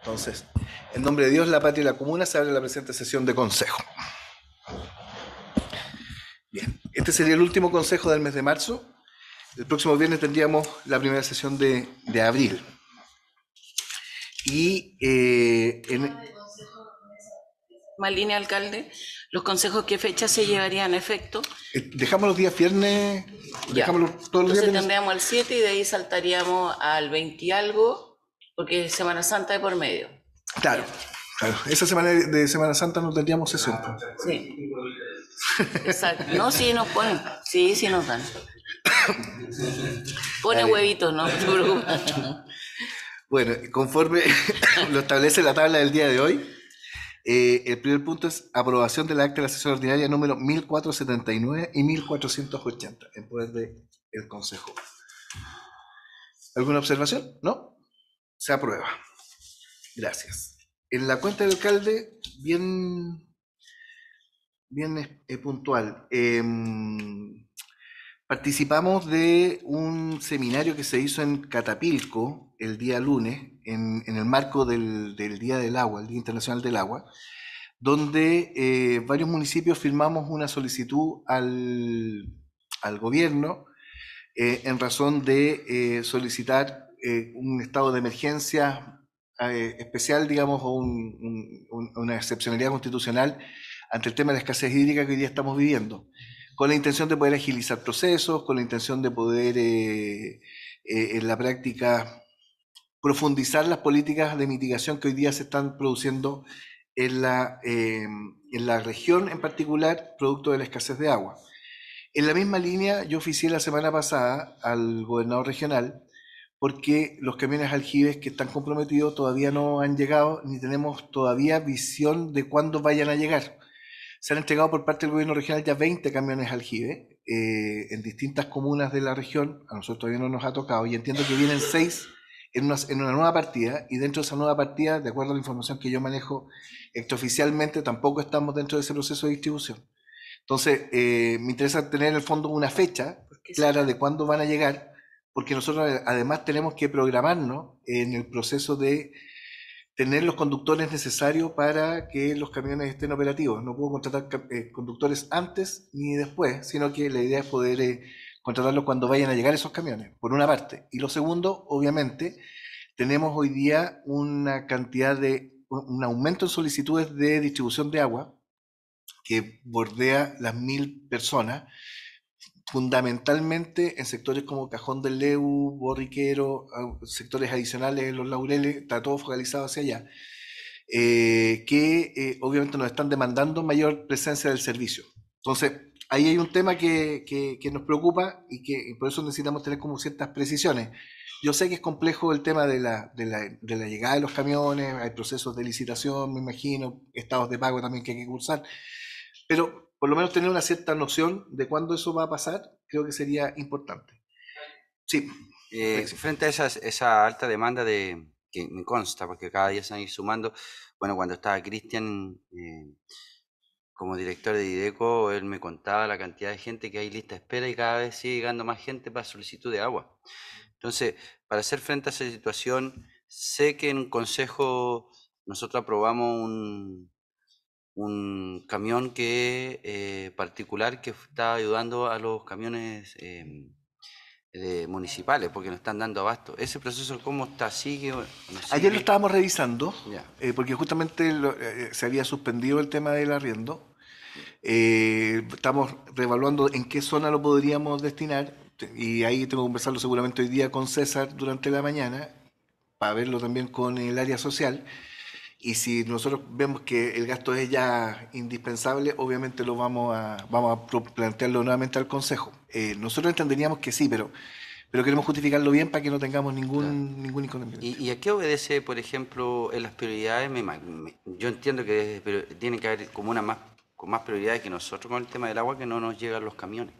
Entonces, en nombre de Dios, la patria y la comuna se abre la presente sesión de consejo. Bien, este sería el último consejo del mes de marzo. El próximo viernes tendríamos la primera sesión de, de abril. Y eh, alcalde, los consejos, ¿qué fecha se llevarían en efecto? Eh, dejamos los días viernes, dejamos todos los días viernes. tendríamos el 7 y de ahí saltaríamos al 20 y algo porque Semana Santa de por medio. Claro, claro. Esa semana de Semana Santa nos tendríamos sueldo. Sí. Exacto. No, sí nos ponen. Sí, sí nos dan. Pone huevitos, no, Bueno, conforme lo establece la tabla del día de hoy, eh, el primer punto es aprobación del acta de la sesión ordinaria número 1479 y 1480 en poder del Consejo. ¿Alguna observación? ¿No? Se aprueba. Gracias. En la cuenta del alcalde, bien, bien eh, puntual. Em, participamos de un seminario que se hizo en Catapilco el día lunes, en, el marco del, Día del Agua, el Día Internacional del Agua, donde eh, varios municipios firmamos una solicitud al, al gobierno eh, en razón de solicitar eh, un estado de emergencia eh, especial, digamos, o una excepcionalidad constitucional ante el tema de la escasez hídrica que hoy día estamos viviendo, con la intención de poder agilizar procesos, con la intención de poder eh, en la práctica profundizar las políticas de mitigación que hoy día se están produciendo la, en la región en particular, producto de la escasez de agua. En la misma línea, yo oficié la semana pasada al gobernador regional porque los camiones aljibes que están comprometidos todavía no han llegado, ni tenemos todavía visión de cuándo vayan a llegar. Se han entregado por parte del gobierno regional ya 20 camiones aljibe eh, en distintas comunas de la región, a nosotros todavía no nos ha tocado, y entiendo que vienen seis en una, en una nueva partida, y dentro de esa nueva partida, de acuerdo a la información que yo manejo extraoficialmente, tampoco estamos dentro de ese proceso de distribución. Entonces, eh, me interesa tener en el fondo una fecha clara de cuándo van a llegar porque nosotros además tenemos que programarnos en el proceso de tener los conductores necesarios para que los camiones estén operativos. No puedo contratar eh, conductores antes ni después, sino que la idea es poder eh, contratarlos cuando vayan a llegar esos camiones, por una parte. Y lo segundo, obviamente, tenemos hoy día una cantidad de, un aumento en solicitudes de distribución de agua que bordea las mil personas fundamentalmente en sectores como Cajón del Leu, Borriquero, ah, sectores adicionales, los Laureles, está todo focalizado hacia allá, eh, que eh, obviamente nos están demandando mayor presencia del servicio. Entonces, ahí hay un tema que, que, nos preocupa y que por eso necesitamos tener como ciertas precisiones. Yo sé que es complejo el tema de la, de, la, de la llegada de los camiones, hay procesos de licitación, me imagino, estados de pago también que hay que cursar, pero por lo menos tener una cierta noción de cuándo eso va a pasar, creo que sería importante. Sí. Eh, frente a esa esa alta demanda de, que me consta, porque cada día se van a sumando, bueno, cuando estaba Cristian eh, como director de IDECO, él me contaba la cantidad de gente que hay lista de espera y cada vez sigue llegando más gente para solicitud de agua. Entonces, para hacer frente a esa situación, sé que en un consejo nosotros aprobamos un, un camión que, eh, particular que está ayudando a los camiones em, municipales porque no están dando abasto. ¿Ese proceso cómo está? ¿Sigue? Ayer lo estábamos revisando eh, porque justamente eh, se había suspendido el tema del arriendo. estamos revaluando en qué zona lo podríamos destinar y ahí tengo que conversarlo seguramente hoy día con César durante la mañana para verlo también con el área social y si nosotros vemos que el gasto es ya indispensable, obviamente lo vamos a, vamos a plantearlo nuevamente al Consejo. Eh, nosotros entenderíamos que sí, pero, pero queremos justificarlo bien para que no tengamos ningún, ningún inconveniente. ¿Y, a qué obedece, por ejemplo, en las prioridades? yo entiendo que tiene que haber una más, con más prioridades que nosotros con el tema del agua que no nos llegan los camiones.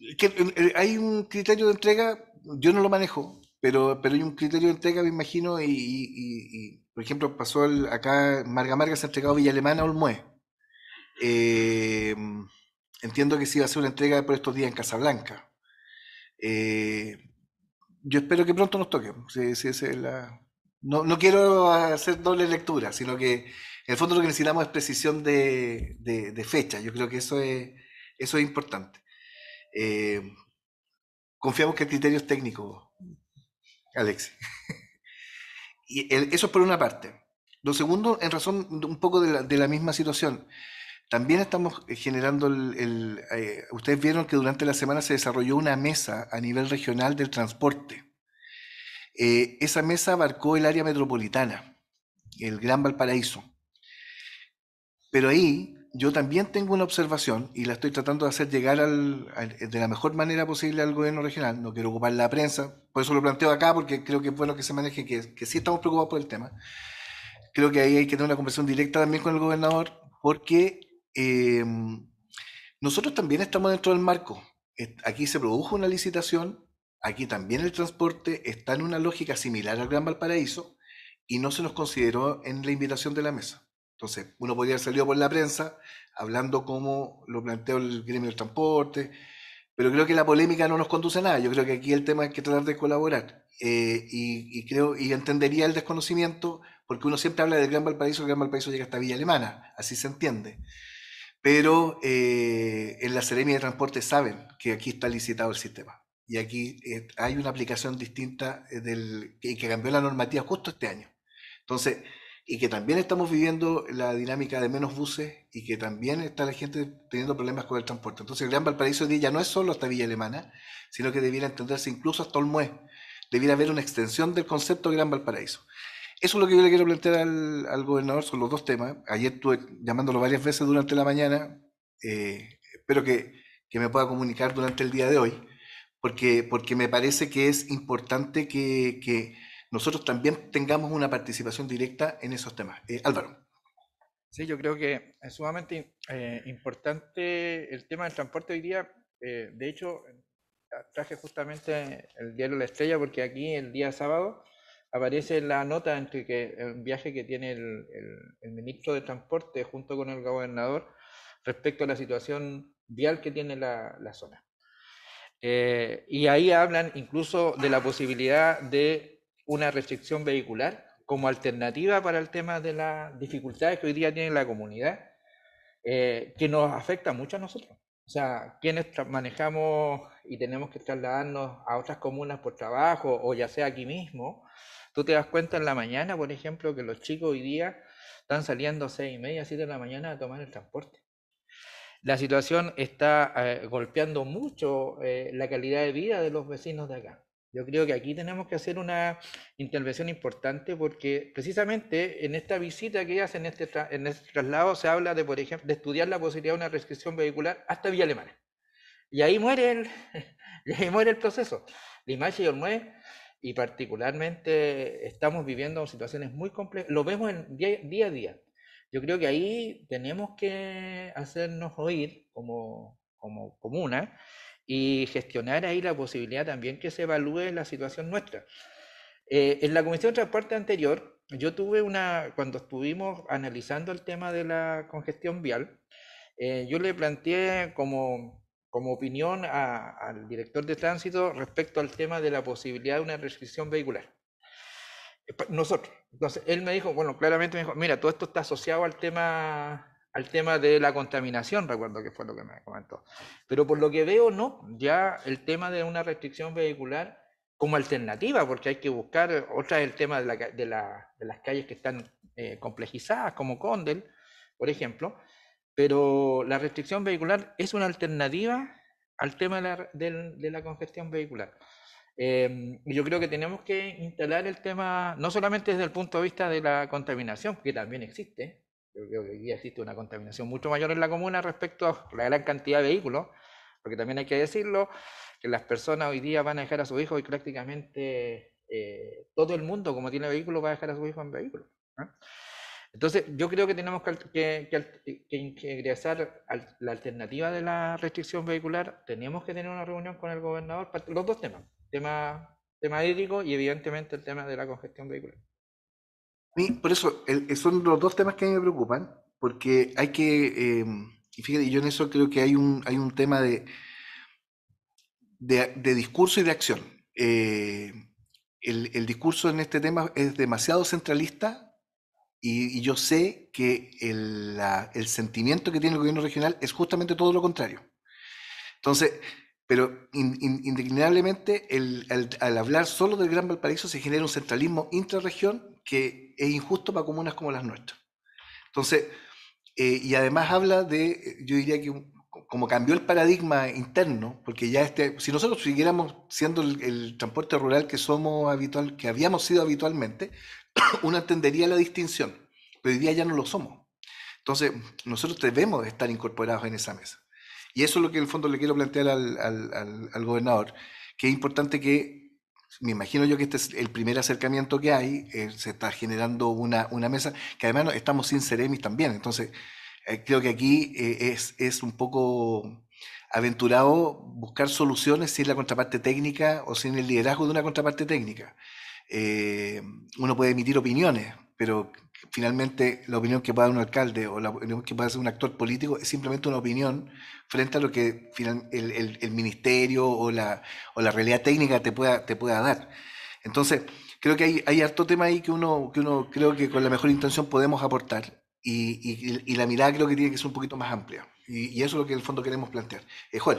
Eh, eh, hay un criterio de entrega, yo no lo manejo, pero, pero hay un criterio de entrega, me imagino, y por ejemplo, pasó acá, Marga Marga se ha entregado Villa Alemana a Olmué. Em, entiendo que sí va a ser una entrega por estos días en Casablanca. Eh, yo espero que pronto nos toquen. no, quiero hacer doble lectura, sino que en el fondo lo que necesitamos es precisión de, fecha. Yo creo que eso es, importante. Eh, confiamos que el es técnico, Alex. Y es eso por una parte. Lo segundo, en razón un poco de la, misma situación, también estamos eh, generando el... Eh, ustedes vieron que durante la semana se desarrolló una mesa a nivel regional del transporte. Eh, esa mesa abarcó el área metropolitana, el Gran Valparaíso. Pero ahí yo también tengo una observación y la estoy tratando de hacer llegar eh, de la mejor manera posible al gobierno regional. No quiero ocupar la prensa, por eso lo planteo acá, porque creo que es bueno que se maneje, que, que sí estamos preocupados por el tema. Creo que ahí hay que tener una conversación directa también con el gobernador, porque em, nosotros también estamos dentro del marco. Aquí se produjo una licitación, aquí también el transporte está en una lógica similar al Gran Valparaíso y no se nos consideró en la invitación de la mesa. Entonces, uno podría haber salido por la prensa hablando como lo planteó el gremio del transporte, pero creo que la polémica no nos conduce a nada. Yo creo que aquí el tema es que tratar de colaborar. Eh, y, creo y entendería el desconocimiento, porque uno siempre habla del Gran Valparaíso, el Gran Valparaíso llega hasta Villa Alemana, así se entiende. Pero eh, en la Seremia de Transporte saben que aquí está licitado el sistema. Y aquí eh, hay una aplicación distinta del, que, que cambió la normativa justo este año. Entonces, y que también estamos viviendo la dinámica de menos buses y que también está la gente teniendo problemas con el transporte. Entonces, Gran Valparaíso hoy día ya no es solo hasta Villa Alemana, sino que debiera entenderse incluso hasta Olmué. Debiera haber una extensión del concepto de Gran Valparaíso. Eso es lo que yo le quiero plantear al, gobernador, son los dos temas. Ayer estuve llamándolo varias veces durante la mañana. Eh, espero que, que, me pueda comunicar durante el día de hoy, porque, porque me parece que es importante que, que nosotros también tengamos una participación directa en esos temas. Eh, Álvaro. Sí, yo creo que es sumamente eh, importante el tema del transporte hoy día. Eh, de hecho, traje justamente el diario La Estrella porque aquí el día sábado aparece la nota entre que el viaje que tiene el, ministro de Transporte junto con el gobernador respecto a la situación vial que tiene la, zona. y ahí hablan incluso de la posibilidad de una restricción vehicular como alternativa para el tema de las dificultades que hoy día tiene la comunidad, eh, que nos afecta mucho a nosotros. O sea, quienes manejamos y tenemos que trasladarnos a otras comunas por trabajo o ya sea aquí mismo, tú te das cuenta en la mañana, por ejemplo, que los chicos hoy día están saliendo a seis y media, siete de la mañana a tomar el transporte. La situación está eh, golpeando mucho eh, la calidad de vida de los vecinos de acá. Yo creo que aquí tenemos que hacer una intervención importante porque precisamente en esta visita que hacen, en este, en este traslado, se habla de, por ejemplo, de estudiar la posibilidad de una restricción vehicular hasta Vía Alemana. Y ahí muere el, muere el proceso. Lima y Olmue, y particularmente estamos viviendo situaciones muy complejas, lo vemos en día, a día. Yo creo que ahí tenemos que hacernos oír como, como comuna y gestionar ahí la posibilidad también que se evalúe la situación nuestra. Eh, en la Comisión de Transporte anterior, yo tuve una, cuando estuvimos analizando el tema de la congestión vial, eh, yo le planteé como, como opinión al director de tránsito respecto al tema de la posibilidad de una restricción vehicular. Eh, nosotros. Entonces, él me dijo, bueno, claramente me dijo, mira, todo esto está asociado al tema el tema de la contaminación, recuerdo que fue lo que me comentó. Pero por lo que veo, no, ya el tema de una restricción vehicular como alternativa, porque hay que buscar, otra es el tema de, las calles que están eh, complejizadas, como Condel, por ejemplo, pero la restricción vehicular es una alternativa al tema de la, congestión vehicular. Em, yo creo que tenemos que instalar el tema, no solamente desde el punto de vista de la contaminación, que también existe, yo creo que hoy día existe una contaminación mucho mayor en la comuna respecto a la gran cantidad de vehículos, porque también hay que decirlo, que las personas hoy día van a dejar a sus hijos y prácticamente eh, todo el mundo, como tiene vehículo, va a dejar a sus hijos en vehículo. Entonces, yo creo que tenemos que, ingresar a la alternativa de la restricción vehicular. Tenemos que tener una reunión con el gobernador para los dos temas, tema, tema y evidentemente el tema de la congestión vehicular por eso, son los dos temas que a mí me preocupan, porque hay que, em, y fíjate, yo en eso creo que hay un, hay un tema de, de, discurso y de acción. Eh, el, el, discurso en este tema es demasiado centralista y, yo sé que el, el sentimiento que tiene el gobierno regional es justamente todo lo contrario. Entonces, pero indeclinablemente al, hablar solo del Gran Valparaíso se genera un centralismo intraregión, que es injusto para comunas como las nuestras. Entonces, eh, y además habla de, yo diría que como cambió el paradigma interno, porque ya este, si nosotros siguiéramos siendo el, transporte rural que somos habitual, que habíamos sido habitualmente, uno entendería la distinción, pero hoy día ya no lo somos. Entonces, nosotros debemos estar incorporados en esa mesa. Y eso es lo que en el fondo le quiero plantear al, al, al, al gobernador, que es importante que me imagino yo que este es el primer acercamiento que hay, eh, se está generando una, mesa, que además estamos sin Ceremis también, entonces eh, creo que aquí eh, es, es, un poco aventurado buscar soluciones sin la contraparte técnica o sin el liderazgo de una contraparte técnica. uno puede emitir opiniones, pero finalmente la opinión que pueda un alcalde o la que pueda ser un actor político es simplemente una opinión frente a lo que final, el, el, ministerio o la, o la realidad técnica te pueda, te pueda dar. Entonces, creo que hay, hay harto tema ahí que uno, que uno creo que con la mejor intención podemos aportar y, y, la mirada creo que tiene que ser un poquito más amplia. Y, eso es lo que en el fondo queremos plantear. es eh, Joel.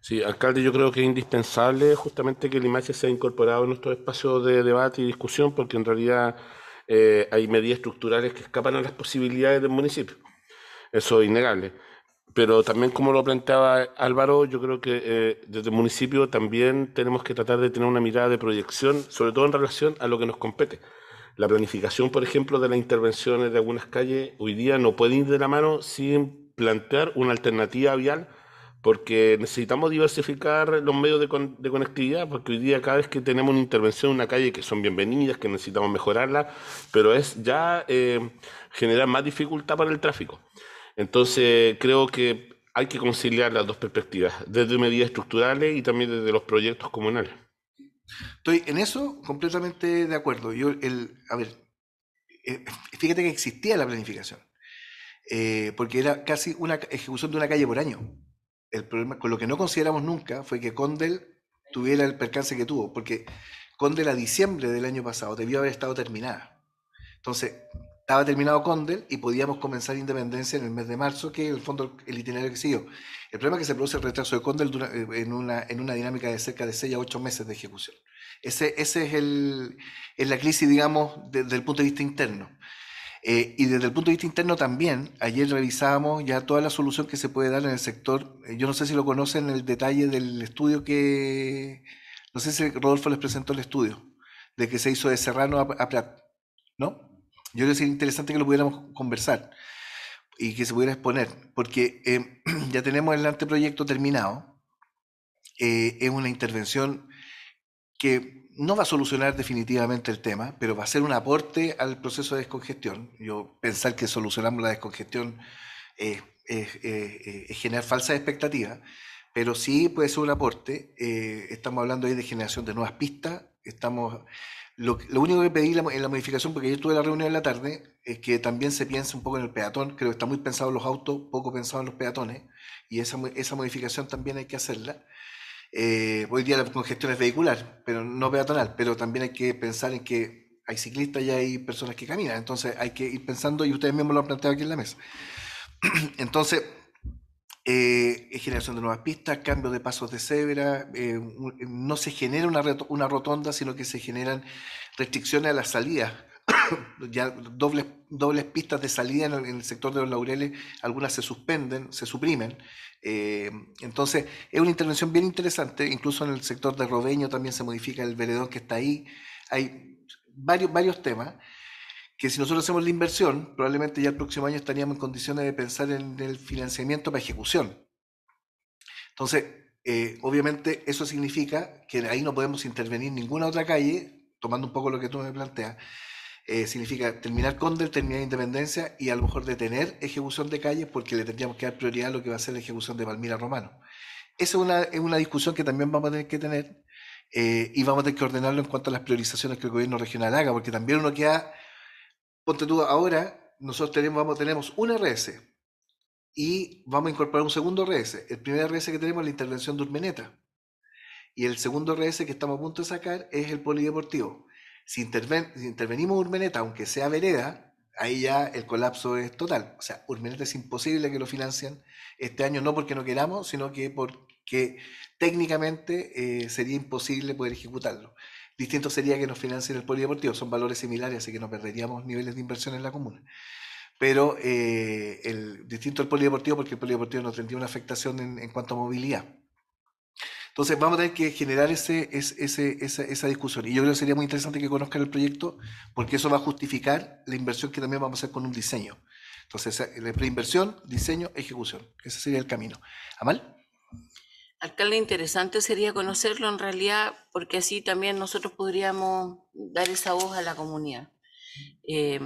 Sí, alcalde, yo creo que es indispensable justamente que el imagen sea incorporado en nuestro espacio de debate y discusión, porque en realidad eh, hay medidas estructurales que escapan a las posibilidades del municipio. Eso es innegable. Pero también, como lo planteaba Álvaro, yo creo que eh, desde el municipio también tenemos que tratar de tener una mirada de proyección, sobre todo en relación a lo que nos compete. La planificación, por ejemplo, de las intervenciones de algunas calles hoy día no puede ir de la mano sin plantear una alternativa vial porque necesitamos diversificar los medios de, conectividad, porque hoy día cada vez que tenemos una intervención en una calle que son bienvenidas, que necesitamos mejorarla, pero es ya eh, generar más dificultad para el tráfico. Entonces creo que hay que conciliar las dos perspectivas, desde medidas estructurales y también desde los proyectos comunales. Estoy en eso completamente de acuerdo. Yo, a ver, eh, fíjate que existía la planificación, eh, porque era casi una ejecución de una calle por año con lo que no consideramos nunca fue que Condel tuviera el percance que tuvo, porque Condel a diciembre del año pasado debió haber estado terminada. Entonces, estaba terminado Condel y podíamos comenzar Independencia en el mes de marzo, que es el fondo el itinerario que siguió. El problema que se produce el retraso de Condel eh, en una, en una dinámica de cerca de 6 a 8 meses de ejecución. Ese, ese es, el, es la crisis, digamos, desde el punto de vista interno. Eh, y desde el punto de vista interno también, ayer revisábamos ya toda la solución que se puede dar en el sector. Eh, yo no sé si lo conocen el detalle del estudio que, no sé si Rodolfo les presentó el estudio, de que se hizo de Serrano a, Prat, ¿no? Yo creo que sería interesante que lo pudiéramos conversar y que se pudiera exponer, porque em, ya tenemos el anteproyecto terminado. Eh, es una intervención que no va a solucionar definitivamente el tema, pero va a ser un aporte al proceso de descongestión. Yo pensar que solucionamos la descongestión eh, eh, eh, es, generar falsas expectativas, pero sí puede ser un aporte. estamos hablando ahí de generación de nuevas pistas. Estamos, lo, único que pedí en la modificación, porque yo tuve la reunión de la tarde, es que también se piense un poco en el peatón. Creo que está muy pensado en los autos, poco pensado en los peatones, y esa, esa modificación también hay que hacerla. Eh, hoy día la congestión es vehicular, pero no peatonal, pero también hay que pensar en que hay ciclistas y hay personas que caminan, entonces hay que ir pensando, y ustedes mismos lo han planteado aquí en la mesa. Entonces, eh, generación de nuevas pistas, cambio de pasos de cebra, eh, no se genera una, una rotonda, sino que se generan restricciones a las salidas ya dobles, pistas de salida en el, sector de los laureles, algunas se suspenden, se suprimen. Eh, entonces, es una intervención bien interesante, incluso en el sector de Robeño también se modifica el veredón que está ahí. Hay varios, varios temas que si nosotros hacemos la inversión, probablemente ya el próximo año estaríamos en condiciones de pensar en el financiamiento para ejecución. Entonces, eh, obviamente eso significa que ahí no podemos intervenir ninguna otra calle, tomando un poco lo que tú me planteas, eh, significa terminar con terminar Independencia y a lo mejor detener ejecución de calles porque le tendríamos que dar prioridad a lo que va a ser la ejecución de Palmira Romano. Esa es una, discusión que también vamos a tener que tener eh, y vamos a tener que ordenarlo en cuanto a las priorizaciones que el gobierno regional haga, porque también uno queda, ponte tú, ahora nosotros tenemos, vamos, tenemos una RS y vamos a incorporar un segundo RS. El primer RS que tenemos es la intervención de Urmeneta y el segundo RS que estamos a punto de sacar es el polideportivo si, intervenimos Urmeneta, aunque sea vereda, ahí ya el colapso es total. O sea, Urmeneta es imposible que lo financien este año, no porque no queramos, sino que porque técnicamente eh, sería imposible poder ejecutarlo. Distinto sería que nos financien el polideportivo, son valores similares, así que no perderíamos niveles de inversión en la comuna pero eh, el, distinto al polideportivo porque el polideportivo no tendría una afectación en cuanto a movilidad. Entonces vamos a tener que generar ese, esa, esa, discusión. Y yo creo que sería muy interesante que conozcan el proyecto porque eso va a justificar la inversión que también vamos a hacer con un diseño. Entonces, la preinversión, diseño, ejecución. Ese sería el camino. Amal. Alcalde, interesante sería conocerlo en realidad porque así también nosotros podríamos dar esa voz a la comunidad. Eh,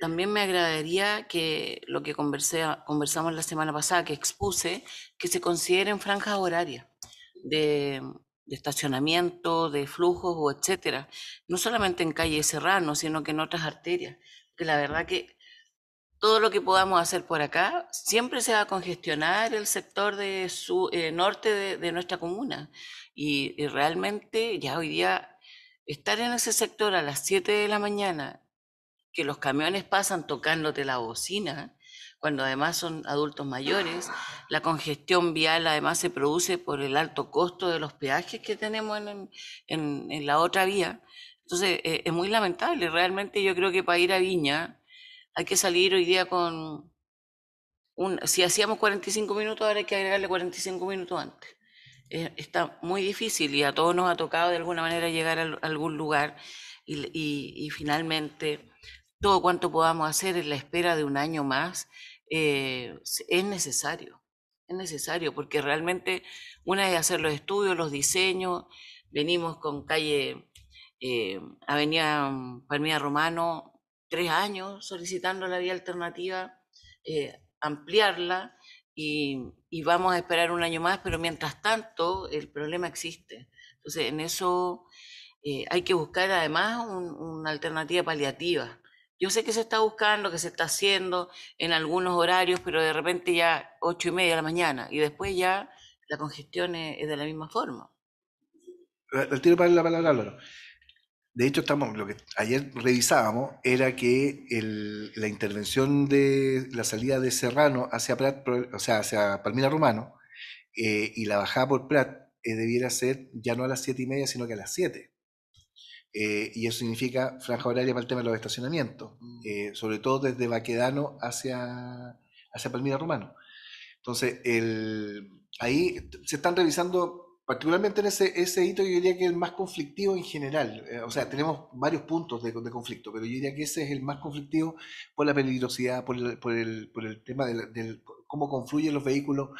también me agradaría que lo que conversamos la semana pasada, que expuse, que se consideren franjas horarias de, estacionamiento, de flujos o etcétera, no solamente en calle Serrano, sino que en otras arterias, que la verdad que todo lo que podamos hacer por acá siempre se va a congestionar el sector de su, eh, norte de, nuestra comuna y, y realmente ya hoy día estar en ese sector a las 7 de la mañana, que los camiones pasan tocándote la bocina, cuando además son adultos mayores. La congestión vial además se produce por el alto costo de los peajes que tenemos en, la otra vía. Entonces, e, es muy lamentable. Realmente yo creo que para ir a Viña hay que salir hoy día con... si hacíamos 45 minutos, ahora hay que agregarle 45 minutos antes e, está muy difícil y a todos nos ha tocado de alguna manera llegar a algún lugar y finalmente todo cuanto podamos hacer en la espera de un año más, eh, es necesario, es necesario, porque realmente una vez hacer los estudios, los diseños, venimos con calle eh, Avenida mm, Romano, tres años solicitando la vía alternativa, eh, ampliarla y, vamos a esperar un año más, pero mientras tanto el problema existe. Entonces, en eso hay que buscar además una alternativa paliativa. Yo sé que se está buscando, que se está haciendo en algunos horarios, pero de repente ya ocho y media de la mañana y después ya la congestión es, de la misma forma. Te tiro para la palabra, Álvaro. De hecho, estamos, lo que ayer revisábamos era que la intervención de la salida de Serrano hacia, o sea, hacia Palmira Romano eh, y la bajada por Prat eh, debiera ser ya no a las siete y media, sino que a las siete. Eh, y eso significa franja horaria para el tema de los estacionamientos, mm. eh, sobre todo desde Baquedano hacia, hacia Palmira Romano. Entonces, el, ahí se están revisando, particularmente en ese, ese hito, yo diría que es el más conflictivo en general. Eh, o sea, tenemos varios puntos de, de, conflicto, pero yo diría que ese es el más conflictivo por la peligrosidad, por el, por el, por el tema de cómo confluyen los vehículos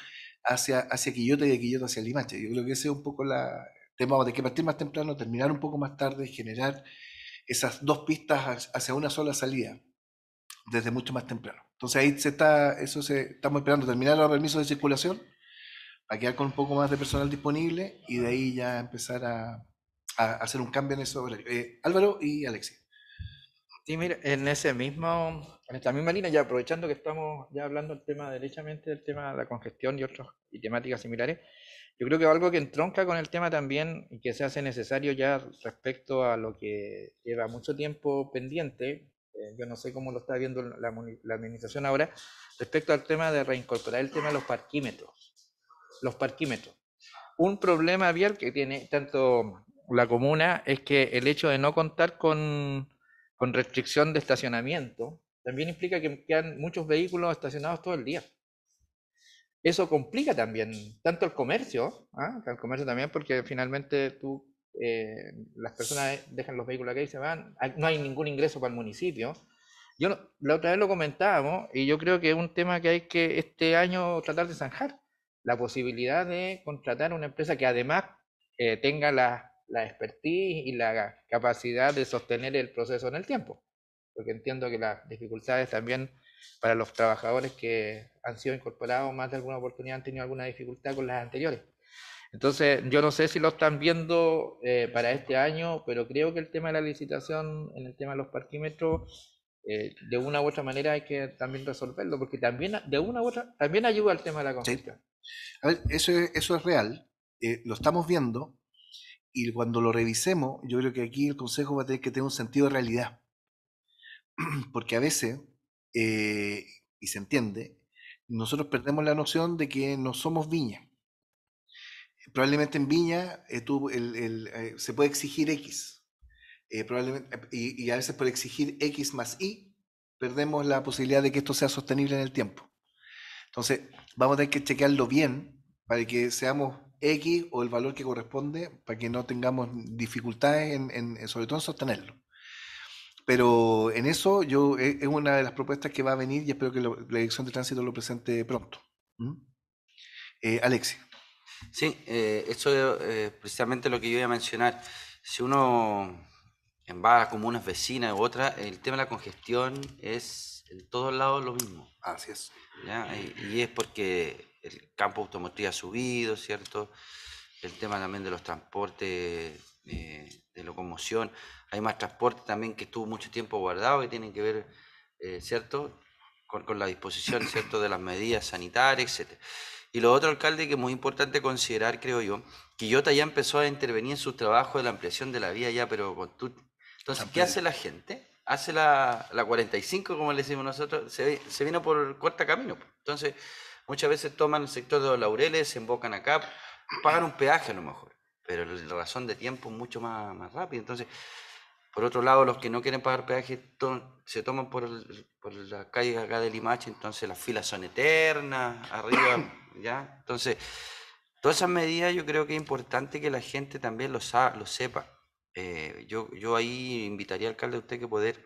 hacia, hacia Quillota y de Quillota hacia Limache. Yo creo que ese es un poco la, tenemos que partir más temprano, terminar un poco más tarde, generar esas dos pistas hacia una sola salida desde mucho más temprano. Entonces ahí se está, eso se, estamos esperando terminar los permisos de circulación para quedar con un poco más de personal disponible y de ahí ya empezar a, hacer un cambio en eso. Eh, Álvaro y Alexis. Sí, mira, en ese mismo, en esta misma línea, ya aprovechando que estamos ya hablando el tema derechamente del tema de la congestión y otros y temáticas similares, yo creo que algo que entronca con el tema también y que se hace necesario ya respecto a lo que lleva mucho tiempo pendiente, eh, yo no sé cómo lo está viendo la, administración ahora, respecto al tema de reincorporar el tema de los parquímetros. Los parquímetros. Un problema vial que tiene tanto la comuna es que el hecho de no contar con, con restricción de estacionamiento también implica que quedan muchos vehículos estacionados todo el día eso complica también tanto el comercio, ¿ah? comercio también, porque finalmente tú, eh, las personas dejan los vehículos aquí y se van, no hay ningún ingreso para el municipio. Yo la otra vez lo comentábamos y yo creo que es un tema que hay que este año tratar de zanjar, la posibilidad de contratar una empresa que además eh, tenga la, la expertise y la capacidad de sostener el proceso en el tiempo, porque entiendo que las dificultades también para los trabajadores que han sido incorporados más de alguna oportunidad han tenido alguna dificultad con las anteriores. Entonces, yo no sé si lo están viendo eh, para este año, pero creo que el tema de la licitación, en el tema de los parquímetros, eh, de una u otra manera hay que también resolverlo, porque también de una u otra también ayuda al tema de la construcción. A ver, eso es, eso es real, eh, lo estamos viendo, y cuando lo revisemos, yo creo que aquí el Consejo va a tener que tener un sentido de realidad, porque a veces eh, y se entiende, nosotros perdemos la noción de que no somos viña. Probablemente en viña eh, eh, se puede exigir X. y, a veces por exigir X más Y, perdemos la posibilidad de que esto sea sostenible en el tiempo. Entonces, vamos a tener que chequearlo bien para que seamos X o el valor que corresponde, para que no tengamos dificultades, en, sobre todo en sostenerlo. Pero en eso yo eh, es una de las propuestas que va a venir y espero que la dirección de tránsito lo presente pronto. ¿Mm? Sí, eh, eso es precisamente lo que yo iba a mencionar. Si uno en va a comunas vecinas u otras, el tema de la congestión es en todos lados lo mismo. Así es. Y, y, es porque el campo automotriz ha subido, ¿cierto? El tema también de los transportes, de locomoción hay más transporte también que estuvo mucho tiempo guardado y tienen que ver, eh, ¿cierto? Con, la disposición, ¿cierto? De las medidas sanitarias, etc. Y lo otro, alcalde, que es muy importante considerar, creo yo, Quillota ya empezó a intervenir en su trabajo de la ampliación de la vía ya, pero con tú Entonces, ¿qué hace la gente? Hace la, 45, como le decimos nosotros, se, se vino por corta camino. Pues. Entonces, muchas veces toman el sector de los laureles, se embocan acá, pagan un peaje a lo mejor, pero la razón de tiempo es mucho más, más rápido. Entonces, por otro lado, los que no quieren pagar peaje se toman por, por las calles acá de Limache, entonces las filas son eternas, arriba, ¿ya? Entonces, todas esas medidas yo creo que es importante que la gente también lo, lo sepa. Eh, yo, ahí invitaría, al alcalde, a usted que poder,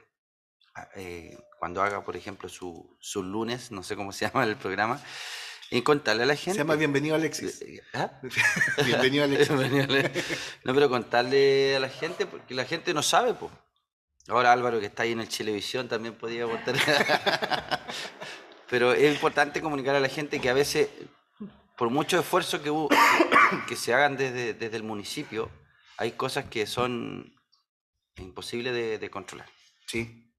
ah, eh, cuando haga, por ejemplo, su, su lunes, no sé cómo se llama el programa, y contarle a la gente. Se llama eh, ¿ah? Bienvenido Alexis. Bienvenido Alexis. no, pero contarle a la gente, porque la gente no sabe, pues. Ahora Álvaro, que está ahí en el televisión, también podía votar pero es importante comunicar a la gente que a veces, por mucho esfuerzo que, que se hagan desde, el municipio, hay cosas que son imposibles de controlar. Sí,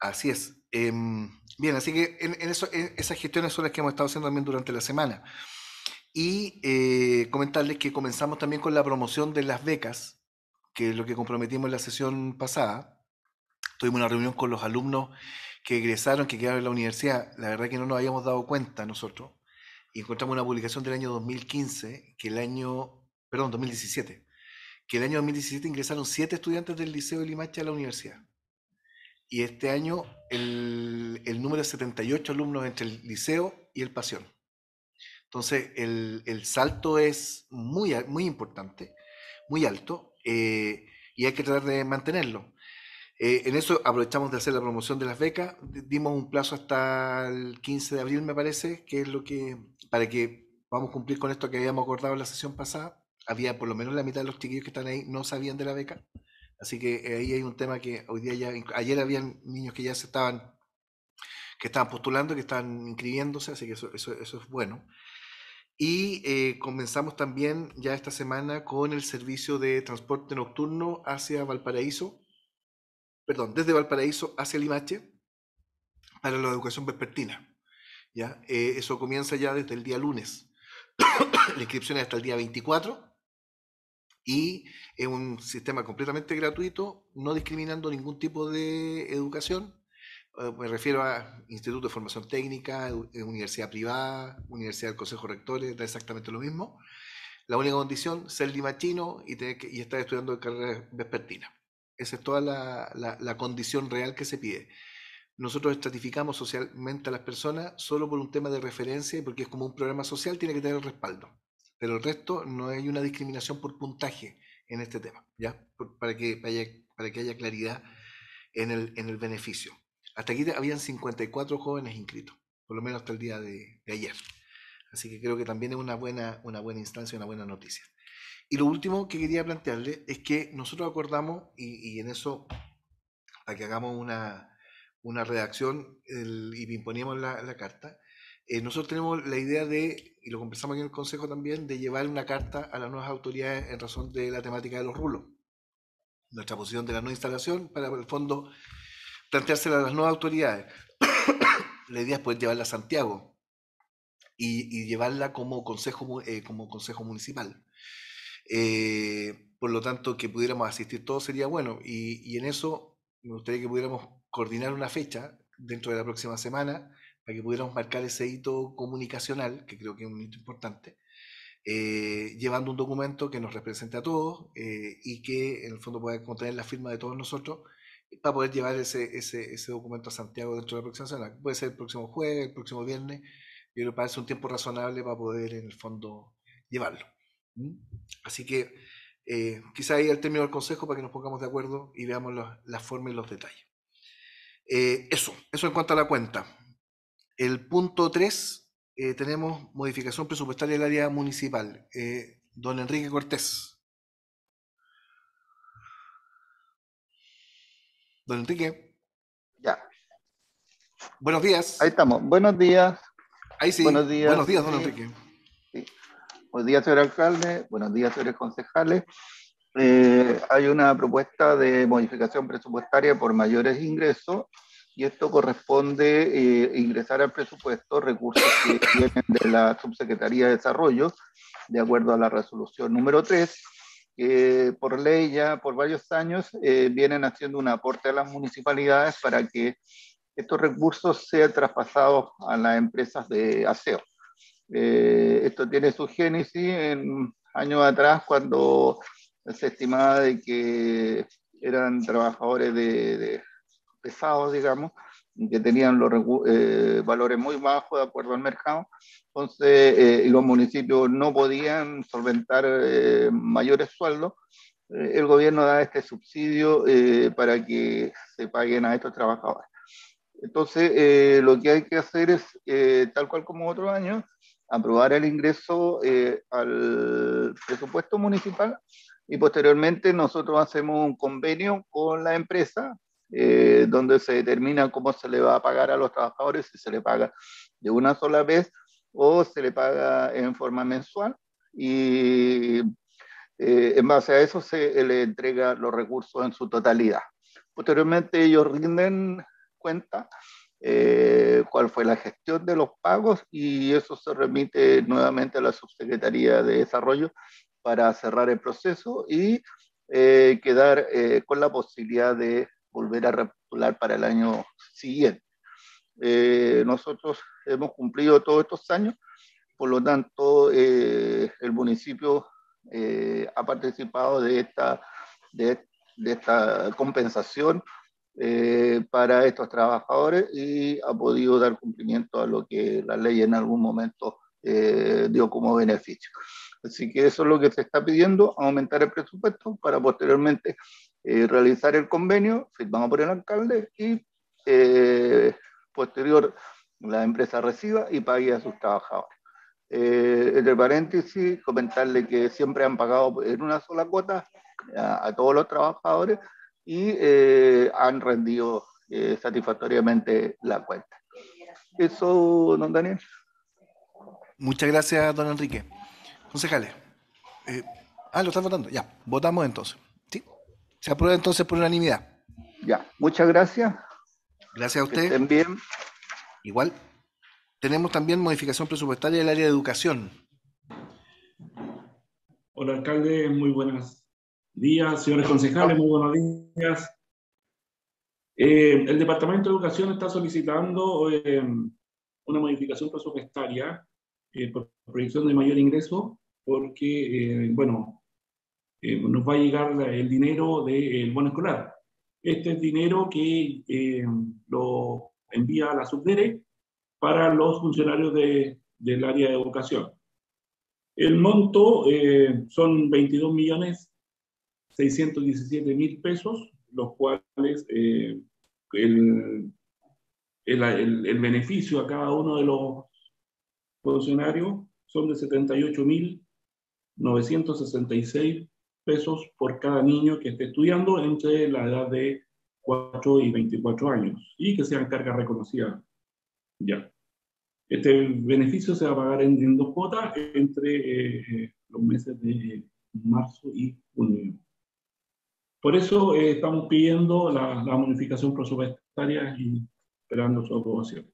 así es. Em, bien, así que en, esas gestiones son las que hemos estado haciendo también durante la semana. Y eh, comentarles que comenzamos también con la promoción de las becas, que es lo que comprometimos en la sesión pasada. Tuvimos una reunión con los alumnos que egresaron, que quedaron en la universidad. La verdad que no nos habíamos dado cuenta nosotros. Y encontramos una publicación del año 2015, que el año, perdón, 2017, que el año 2017 ingresaron siete estudiantes del Liceo de Limache a la universidad y este año el, número es 78 alumnos entre el liceo y el pasión. Entonces, el, salto es muy, muy importante, muy alto, eh, y hay que tratar de mantenerlo. Eh, en eso aprovechamos de hacer la promoción de las becas, dimos un plazo hasta el 15 de abril, me parece, que es lo que, para que vamos a cumplir con esto que habíamos acordado en la sesión pasada, había por lo menos la mitad de los chiquillos que están ahí no sabían de la beca. Así que ahí hay un tema que hoy día ya, ayer habían niños que ya se estaban, que estaban postulando, que estaban inscribiéndose, así que eso, es bueno. Y eh, comenzamos también ya esta semana con el servicio de transporte nocturno hacia Valparaíso, perdón, desde Valparaíso hacia Limache, para la educación vespertina. ¿ya? Eh, eso comienza ya desde el día lunes. la inscripción es hasta el día 24 y es un sistema completamente gratuito, no discriminando ningún tipo de educación. Eh, me refiero a Instituto de Formación Técnica, eh, Universidad Privada, Universidad del Consejo de Rectores, da exactamente lo mismo. La única condición, ser limachino y, tener y estar estudiando de carrera vespertina. Esa es toda la, condición real que se pide nosotros estratificamos socialmente a las personas solo por un tema de referencia porque es como un programa social, tiene que tener respaldo pero el resto no hay una discriminación por puntaje en este tema, ¿ya? Para que haya, para que haya claridad en el, en el beneficio. Hasta aquí habían 54 jóvenes inscritos, por lo menos hasta el día de, ayer. Así que creo que también es una buena, una buena instancia, una buena noticia. Y lo último que quería plantearle es que nosotros acordamos, y, en eso, para que hagamos una, una redacción y imponíamos la, la, carta, eh, nosotros tenemos la idea de, y lo conversamos aquí en el Consejo también, de llevar una carta a las nuevas autoridades en razón de la temática de los rulos. Nuestra posición de la nueva instalación para, por el fondo, planteársela a las nuevas autoridades. la idea es poder llevarla a Santiago y, llevarla como consejo, eh, como consejo municipal. Eh, por lo tanto, que pudiéramos asistir todos sería bueno. y en eso me gustaría que pudiéramos coordinar una fecha dentro de la próxima semana para que pudiéramos marcar ese hito comunicacional, que creo que es un hito importante, eh, llevando un documento que nos represente a todos eh, y que en el fondo pueda contener la firma de todos nosotros eh, para poder llevar ese, documento a Santiago dentro de la próxima semana. Puede ser el próximo jueves, el próximo viernes. pero parece un tiempo razonable para poder en el fondo llevarlo. Así que quizá ahí el término del consejo para que nos pongamos de acuerdo y veamos las la forma y los detalles. eso, eso en cuanto a la cuenta. El punto 3, eh, tenemos modificación presupuestaria del área municipal. Eh, don Enrique Cortés. Don Enrique. Ya. Buenos días. Ahí estamos. Buenos días. Ahí sí. Buenos días. Buenos días, don Enrique. Buenos días, señor alcalde. Buenos días, señores concejales. Eh, hay una propuesta de modificación presupuestaria por mayores ingresos y esto corresponde eh, ingresar al presupuesto recursos que vienen de la Subsecretaría de Desarrollo, de acuerdo a la resolución número 3, que por ley ya por varios años eh, vienen haciendo un aporte a las municipalidades para que estos recursos sean traspasados a las empresas de aseo. Eh, esto tiene su génesis en años atrás cuando se estimaba de que eran trabajadores de, de pesados, digamos, que tenían los eh, valores muy bajos de acuerdo al mercado. Entonces, eh, los municipios no podían solventar eh, mayores sueldos. el gobierno da este subsidio para que se paguen a estos trabajadores. Entonces, lo que hay que hacer es, tal cual como otro año, aprobar el ingreso al presupuesto municipal y posteriormente nosotros hacemos un convenio con la empresa eh, donde se determina cómo se le va a pagar a los trabajadores, si se le paga de una sola vez o se le paga en forma mensual. Y eh, en base a eso se le entrega los recursos en su totalidad. Posteriormente ellos rinden cuenta eh, cuál fue la gestión de los pagos y eso se remite nuevamente a la Subsecretaría de Desarrollo para cerrar el proceso y quedar con la posibilidad de volver a repostular para el año siguiente. Eh, nosotros hemos cumplido todos estos años, por lo tanto, eh, el municipio eh, ha participado de esta, de, de esta compensación eh, para estos trabajadores y ha podido dar cumplimiento a lo que la ley en algún momento eh, dio como beneficio. Así que eso es lo que se está pidiendo, aumentar el presupuesto para posteriormente eh, realizar el convenio, firmado por el alcalde y eh, posterior la empresa reciba y pague a sus trabajadores. Eh, entre paréntesis, comentarle que siempre han pagado en una sola cuota a, todos los trabajadores y han rendido satisfactoriamente la cuenta. Eso, don Daniel. Muchas gracias, don Enrique. Concejales. ah, lo están votando. Ya, votamos entonces. Se aprueba entonces por unanimidad. Ya, muchas gracias. Gracias a usted. Que bien. Igual. Tenemos también modificación presupuestaria del área de educación. Hola, alcalde, muy buenos días. Señores concejales, muy buenos días. Eh, el Departamento de Educación está solicitando eh, una modificación presupuestaria eh, por proyección de mayor ingreso, porque, bueno, eh, nos va a llegar el dinero del bono escolar. Este es dinero que eh, lo envía a la subdere para los funcionarios de, del área de educación. El monto eh, son 22.617.000 millones mil pesos, los cuales el, el, el, beneficio a cada uno de los funcionarios son de 78 mil pesos por cada niño que esté estudiando entre la edad de 4 y 24 años y que sean cargas reconocidas ya. Este beneficio se va a pagar en, dos cuotas entre eh, eh, los meses de marzo y junio. Por eso eh, estamos pidiendo la, la modificación presupuestaria y esperando su aprobación.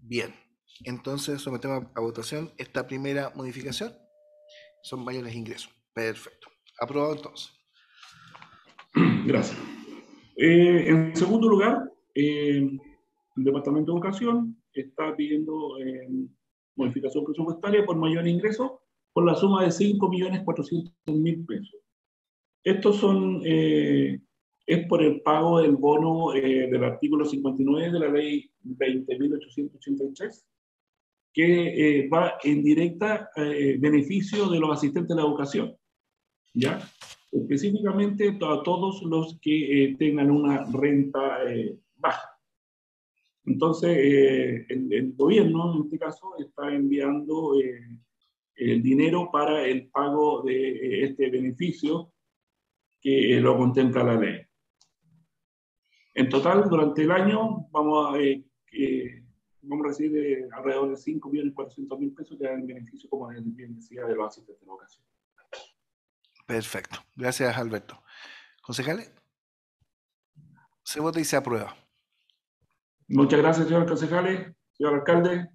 Bien, entonces sometemos a votación esta primera modificación. Son mayores ingresos. Perfecto. Aprobado entonces. Gracias. Eh, en segundo lugar, eh, el Departamento de Educación está pidiendo eh, modificación presupuestaria por mayor ingreso por la suma de 5.400.000 pesos. Estos son, es por el pago del bono del artículo 59 de la ley 20.883, que va en directa beneficio de los asistentes de la educación ¿ya? Específicamente a todos los que eh, tengan una renta eh, baja. Entonces, eh, el, gobierno en este caso está enviando el dinero para el pago de este beneficio que lo contempla la ley. En total, durante el año vamos a, vamos a recibir alrededor de 5.400.000 pesos que dan beneficio, como bien decía, de los asistentes de vocación. Perfecto. Gracias, Alberto. Concejales. Se vota y se aprueba. Muchas gracias, señor concejales, señor alcalde.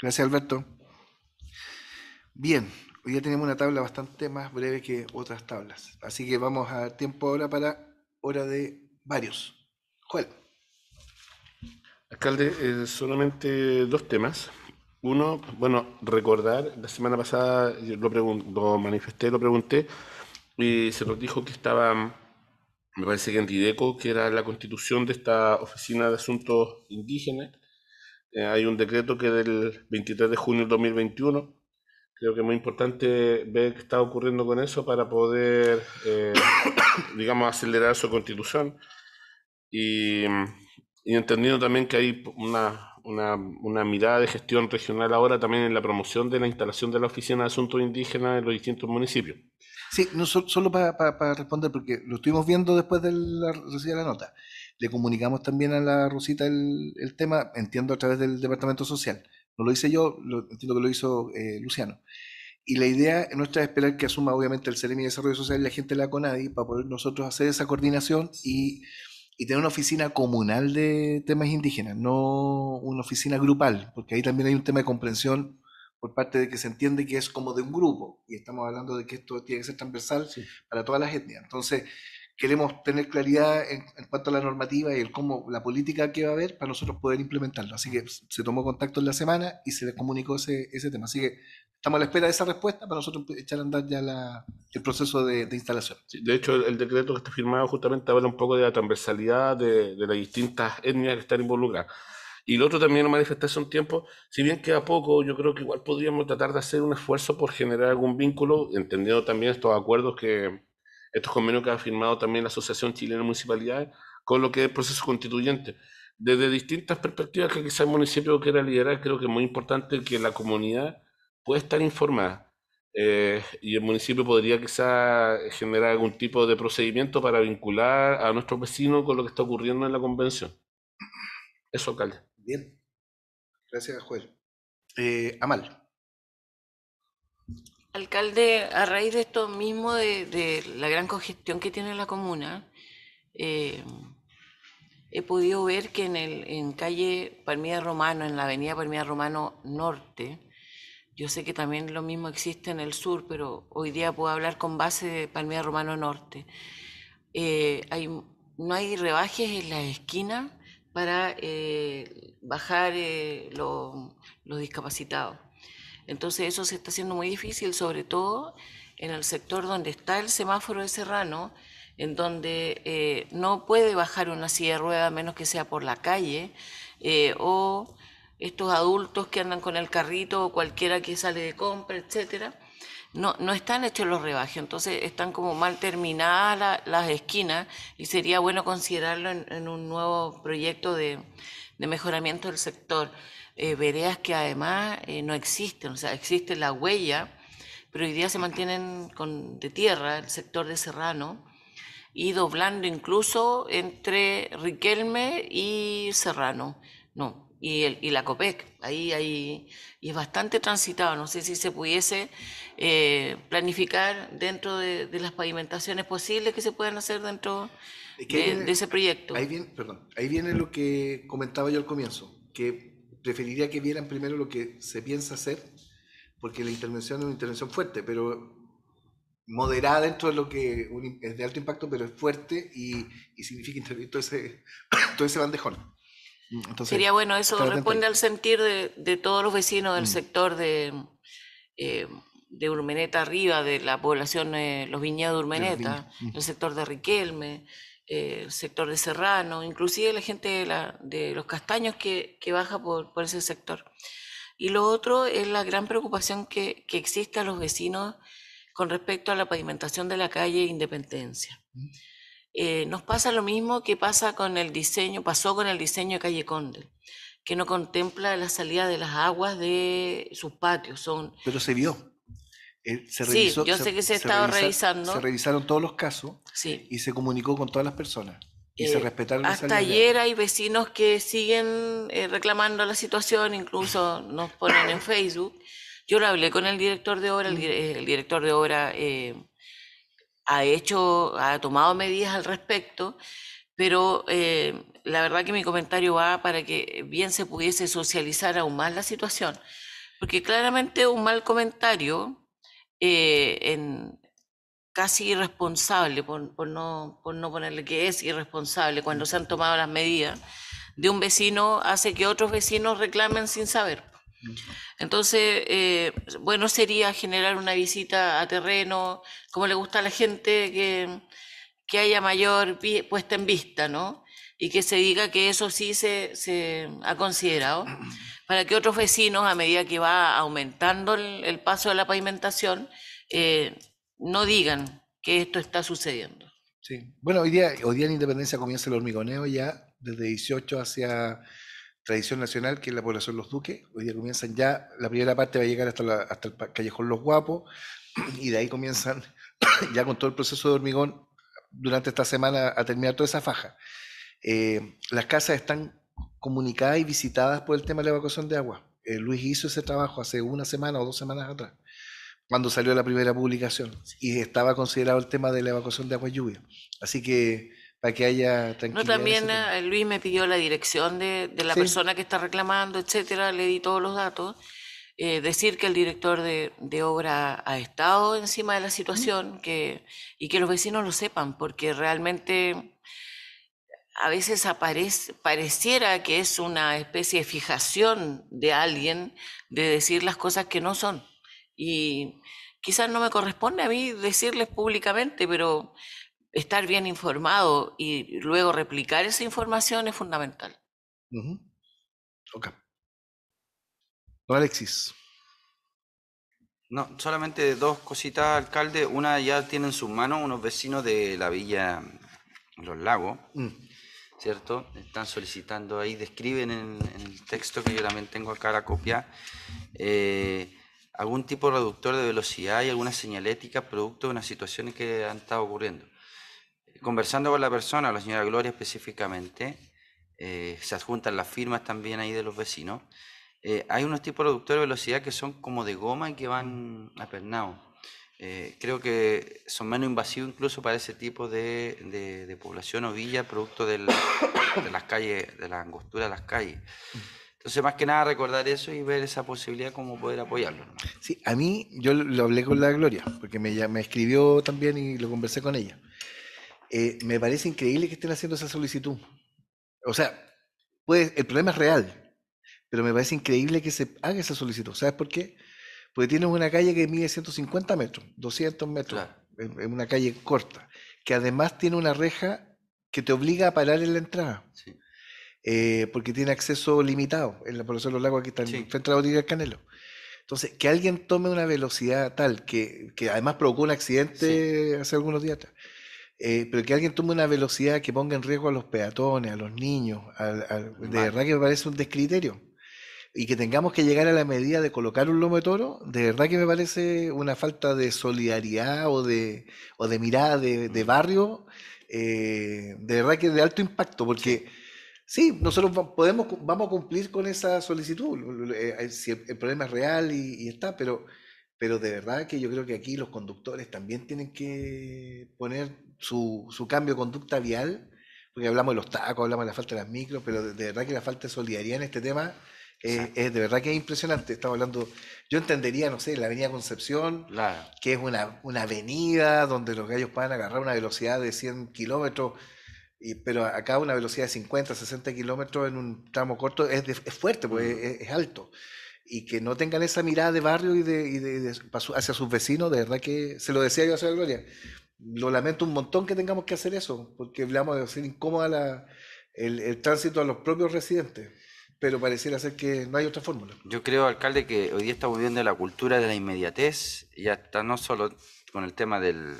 Gracias, Alberto. Bien, hoy ya tenemos una tabla bastante más breve que otras tablas. Así que vamos a dar tiempo ahora para hora de varios. ¿Cuál? Alcalde, eh, solamente dos temas. Uno, bueno, recordar, la semana pasada yo lo, lo manifesté, lo pregunté, y se nos dijo que estaba, me parece que en Dideco, que era la constitución de esta Oficina de Asuntos Indígenas. Eh, hay un decreto que del 23 de junio de 2021. Creo que es muy importante ver qué está ocurriendo con eso para poder, eh, digamos, acelerar su constitución. y entendiendo también que hay una una, mirada de gestión regional ahora también en la promoción de la instalación de la Oficina de Asuntos Indígenas en los distintos municipios. Sí, no, solo, para, responder, porque lo estuvimos viendo después de la recibir la nota. Le comunicamos también a la Rosita el, tema, entiendo, a través del Departamento Social. No lo hice yo, entiendo que lo hizo eh, Luciano. Y la idea nuestra es esperar que asuma obviamente el CEREMI de Desarrollo Social y la gente de la CONADI para poder nosotros hacer esa coordinación y y tener una oficina comunal de temas indígenas, no una oficina grupal, porque ahí también hay un tema de comprensión por parte de que se entiende que es como de un grupo, y estamos hablando de que esto tiene que ser transversal para todas las etnias. Entonces, queremos tener claridad en, cuanto a la normativa y el cómo la política que va a haber para nosotros poder implementarlo. Así que se tomó contacto en la semana y se les comunicó ese, ese tema. Así que estamos a la espera de esa respuesta para nosotros echar a andar ya el proceso de, instalación. de hecho, el, decreto que está firmado justamente habla un poco de la transversalidad de, las distintas etnias que están involucradas. Y lo otro también lo manifesté hace un tiempo, si bien queda poco, yo creo que igual podríamos tratar de hacer un esfuerzo por generar algún vínculo, entendiendo también estos acuerdos que, estos convenios que ha firmado también la Asociación Chilena de Municipalidades con lo que es el proceso constituyente. Desde distintas perspectivas que quizás el municipio quiera liderar, creo que es muy importante que la comunidad puede estar informada. Eh, y el municipio podría quizá generar algún tipo de procedimiento para vincular a nuestros vecinos con lo que está ocurriendo en la convención. Eso, alcalde. Bien. Gracias, juez. Eh, Amal. Alcalde, a raíz de esto mismo, de, la gran congestión que tiene la comuna, eh, he podido ver que en, en calle Palmía Romano, en la avenida Palmía Romano Norte, yo sé que también lo mismo existe en el sur, pero hoy día puedo hablar con base de Palmea Romano Norte. Eh, no hay rebajes en la esquina para eh, bajar eh, los discapacitados. Entonces eso se está haciendo muy difícil, sobre todo en el sector donde está el semáforo de Serrano, en donde no puede bajar una silla de rueda menos que sea por la calle o estos adultos que andan con el carrito o cualquiera que sale de compra, etcétera, no, están hechos los rebajes. entonces están como mal terminadas las esquinas y sería bueno considerarlo en, un nuevo proyecto de, mejoramiento del sector. Eh, veredas que además eh, no existen, o sea, existe la huella, pero hoy día se mantienen de tierra el sector de Serrano y doblando incluso entre Riquelme y Serrano. No, y, el, y la COPEC, ahí, ahí y es bastante transitado, no sé si se pudiese eh, planificar dentro de, las pavimentaciones posibles que se puedan hacer dentro de, ese proyecto. Ahí viene, ahí viene lo que comentaba yo al comienzo, que preferiría que vieran primero lo que se piensa hacer, porque la intervención es una intervención fuerte, pero moderada dentro de lo que es de alto impacto, pero es fuerte y, significa intervenir todo ese, todo ese bandejón. Sería bueno, eso responde al sentir de, todos los vecinos del mm. sector de, eh, de Urmeneta arriba, de la población, eh, los viñedos de Urmeneta, mm. el sector de Riquelme, eh, el sector de Serrano, inclusive la gente de, los castaños que, que baja por, ese sector. Y lo otro es la gran preocupación que, que existe a los vecinos con respecto a la pavimentación de la calle Independencia. Mm. Eh, nos pasa lo mismo que pasa con el diseño, pasó con el diseño de Calle Conde, que no contempla la salida de las aguas de sus patios. Pero se vio. Eh, se revisó, yo sé que se, estaba revisando. Se revisaron todos los casos y se comunicó con todas las personas. Y se eh, respetaron Hasta ayer hay vecinos que siguen reclamando la situación, incluso nos ponen en Facebook. Yo lo hablé con el director de obra, el, director de obra eh, ha hecho, ha tomado medidas al respecto, pero eh, la verdad que mi comentario va para que bien se pudiese socializar aún más la situación, porque claramente un mal comentario eh, en, casi irresponsable, por, no, por no ponerle que es irresponsable, cuando se han tomado las medidas de un vecino hace que otros vecinos reclamen sin saber. Entonces, eh, bueno, sería generar una visita a terreno, como le gusta a la gente, que, que haya mayor puesta en vista, ¿no? Y que se diga que eso sí se, ha considerado, para que otros vecinos, a medida que va aumentando el, paso de la pavimentación, eh, no digan que esto está sucediendo. Sí, bueno, hoy día, hoy día en Independencia comienza el hormigoneo ya desde 18 hacia tradición nacional, que es la población Los Duques. Hoy día comienzan ya, la primera parte va a llegar hasta, hasta el callejón Los Guapos, y de ahí comienzan ya con todo el proceso de hormigón durante esta semana a terminar toda esa faja. Eh, las casas están comunicadas y visitadas por el tema de la evacuación de agua. Eh, Luis hizo ese trabajo hace una semana o dos semanas atrás, cuando salió la primera publicación, y estaba considerado el tema de la evacuación de agua lluvia. Así que no, también eh, Luis me pidió la dirección de, la persona que está reclamando, etcétera, le di todos los datos. Eh, decir que el director de, obra ha estado encima de la situación que, y que los vecinos lo sepan, porque realmente a veces pareciera que es una especie de fijación de alguien de decir las cosas que no son. Y quizás no me corresponde a mí decirles públicamente, pero estar bien informado y luego replicar esa información es fundamental. Ok. Alexis. No, solamente dos cositas, alcalde. Una ya tiene en sus manos unos vecinos de la villa Los Lagos, mm. ¿cierto? Están solicitando ahí, describen en, el texto que yo también tengo acá la copia, eh, algún tipo de reductor de velocidad y alguna señalética producto de unas situaciones que han estado ocurriendo conversando con la persona, la señora Gloria específicamente, eh, se adjuntan las firmas también ahí de los vecinos, eh, hay unos tipos de reductores de velocidad que son como de goma y que van a pernao. Eh, creo que son menos invasivos incluso para ese tipo de, población o villa, producto de las calles, de la angostura de las calles. Entonces, más que nada, recordar eso y ver esa posibilidad como poder apoyarlo. Sí, a mí, yo lo hablé con la Gloria, porque me, me escribió también y lo conversé con ella. Eh, me parece increíble que estén haciendo esa solicitud. O sea, pues, el problema es real, pero me parece increíble que se haga esa solicitud. ¿Sabes por qué? Porque tienes una calle que mide 150 metros, 200 metros, es una calle corta, que además tiene una reja que te obliga a parar en la entrada. Eh, porque tiene acceso limitado en la población de los lagos que están, en frente a la del Canelo. Entonces, que alguien tome una velocidad tal que, además provocó un accidente hace algunos días atrás. Eh, pero que alguien tome una velocidad que ponga en riesgo a los peatones, a los niños, de verdad que me parece un descriterio. Y que tengamos que llegar a la medida de colocar un lomo de toro, de verdad que me parece una falta de solidaridad o de, o de mirada de, de mm. barrio, eh, de verdad que de alto impacto, porque... Sí. nosotros podemos, vamos a cumplir con esa solicitud, eh, si el, problema es real y, y, está, pero, pero de verdad que yo creo que aquí los conductores también tienen que poner su, cambio de conducta vial, porque hablamos de los tacos, hablamos de la falta de las micros, pero de, verdad que la falta de solidaridad en este tema eh, es de verdad que es impresionante. Estamos hablando, yo entendería, no sé, la Avenida Concepción, que es una, avenida donde los gallos pueden agarrar una velocidad de 100 kilómetros, pero acá una velocidad de 50, 60 kilómetros en un tramo corto es, fuerte, porque mm. es, alto. Y que no tengan esa mirada de barrio y de, hacia sus vecinos, de verdad que se lo decía yo a Gloria lo lamento un montón que tengamos que hacer eso, porque hablamos de hacer incómoda el, tránsito a los propios residentes, pero pareciera ser que no hay otra fórmula. Yo creo, alcalde, que hoy día estamos viviendo la cultura de la inmediatez, y hasta no solo con el tema del,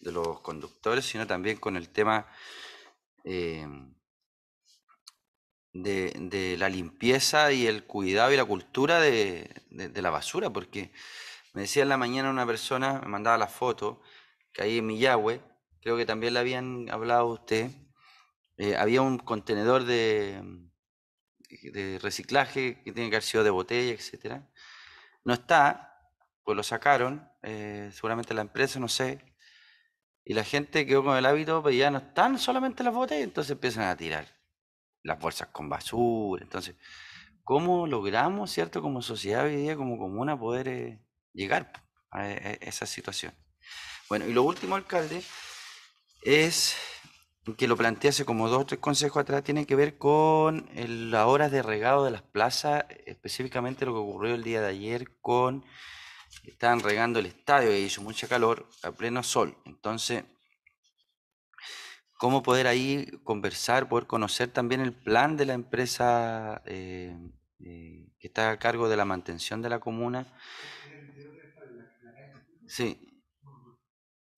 de los conductores, sino también con el tema eh, de, de, la limpieza y el cuidado y la cultura de, de, de la basura, porque me decía en la mañana una persona, me mandaba la foto, ahí en Miyagüe, creo que también le habían hablado usted, eh, había un contenedor de, mm, de reciclaje que tiene que haber sido de botella, etcétera. No está, pues lo sacaron, eh, seguramente la empresa, no sé. Y la gente quedó con el hábito, pues ya no están solamente las botellas, entonces empiezan a tirar las bolsas con basura. Entonces, ¿cómo logramos, cierto, como sociedad hoy día, como comuna, poder eh, llegar pues, a e, e, esa situación? Bueno, y lo último, alcalde, es que lo plantease como dos o tres consejos atrás, tiene que ver con las horas de regado de las plazas, específicamente lo que ocurrió el día de ayer con, estaban regando el estadio y hizo mucha calor a pleno sol. Entonces, cómo poder ahí conversar, poder conocer también el plan de la empresa eh, eh, que está a cargo de la mantención de la comuna. Sí,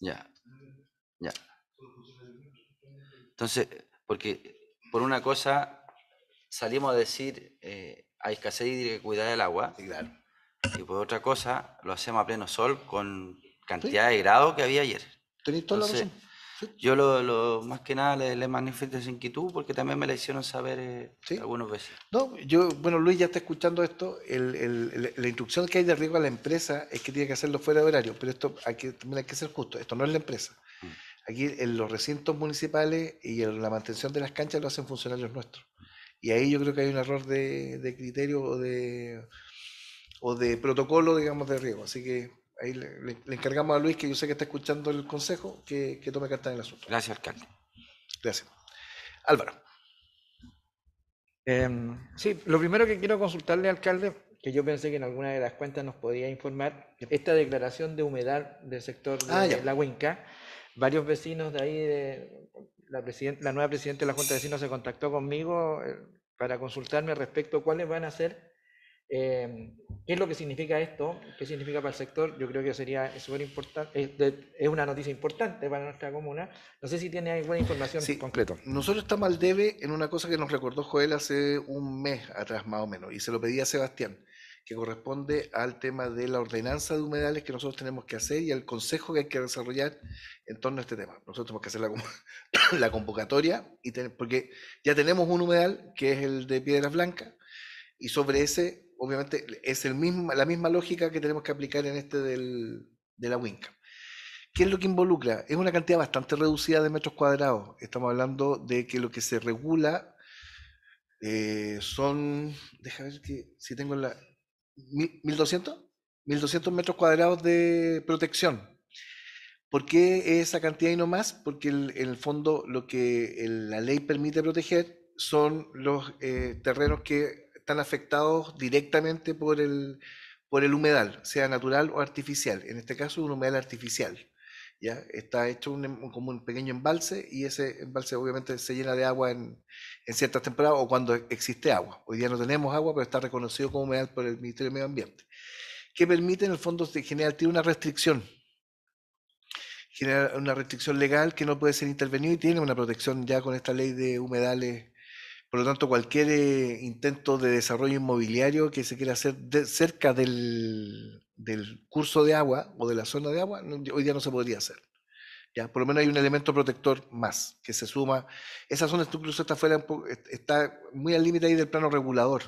ya, ya. Entonces, porque por una cosa salimos a decir eh, hay escasez hay que cuidar el agua. Y por otra cosa lo hacemos a pleno sol con cantidad de grado que había ayer. Yo lo, más que nada le, manifiesto esa inquietud porque también me la hicieron saber eh, algunas algunos veces. No, yo, bueno, Luis ya está escuchando esto. El, la instrucción que hay de riesgo a la empresa es que tiene que hacerlo fuera de horario, pero esto hay que, también hay que ser justo. Esto no es la empresa. Mm. Aquí en los recintos municipales y en la mantención de las canchas lo hacen funcionarios nuestros. Y ahí yo creo que hay un error de, criterio o de, o de protocolo, digamos, de riesgo. Así que ahí le, encargamos a Luis, que yo sé que está escuchando el consejo, que, tome carta en el asunto. Gracias, alcalde. Gracias. Álvaro. Em, sí, lo primero que quiero consultarle, alcalde, que yo pensé que en alguna de las cuentas nos podía informar, esta declaración de humedad del sector de, ah, la Huenca, varios vecinos de ahí, de, la, nueva presidenta de la Junta de Vecinos se contactó conmigo eh, para consultarme respecto a cuáles van a ser Em, ¿Qué es lo que significa esto? ¿Qué significa para el sector? Yo creo que sería súper importante, es, una noticia importante para nuestra comuna. No sé si tiene alguna información sí, concreta. Nosotros estamos al debe en una cosa que nos recordó Joel hace un mes atrás más o menos, y se lo pedí a Sebastián, que corresponde al tema de la ordenanza de humedales que nosotros tenemos que hacer y al consejo que hay que desarrollar en torno a este tema. Nosotros tenemos que hacer la, la convocatoria, y porque ya tenemos un humedal que es el de Piedras Blancas, y sobre ese obviamente es el mismo, la misma lógica que tenemos que aplicar en este de la winca. ¿Qué es lo que involucra? Es una cantidad bastante reducida de metros cuadrados. Estamos hablando de que lo que se regula eh, son, déjame ver que, si tengo la... 1200, 1200 metros cuadrados de protección. ¿Por qué esa cantidad y no más? Porque en el, fondo lo que la ley permite proteger son los eh, terrenos que están afectados directamente por el, por el humedal, sea natural o artificial. En este caso, un humedal artificial. ¿ya? Está hecho em, como un pequeño embalse y ese embalse obviamente se llena de agua en, en, ciertas temporadas o cuando existe agua. Hoy día no tenemos agua, pero está reconocido como humedal por el Ministerio de Medio Ambiente. Que permite, en el fondo, general tiene una restricción. genera una restricción legal que no puede ser intervenido y tiene una protección ya con esta ley de humedales por lo tanto, cualquier eh, intento de desarrollo inmobiliario que se quiera hacer cerca del, curso de agua o de la zona de agua, hoy día no se podría hacer. ¿ya? Por lo menos hay un elemento protector más que se suma. Esa zona incluso está, está muy al límite ahí del plano regulador,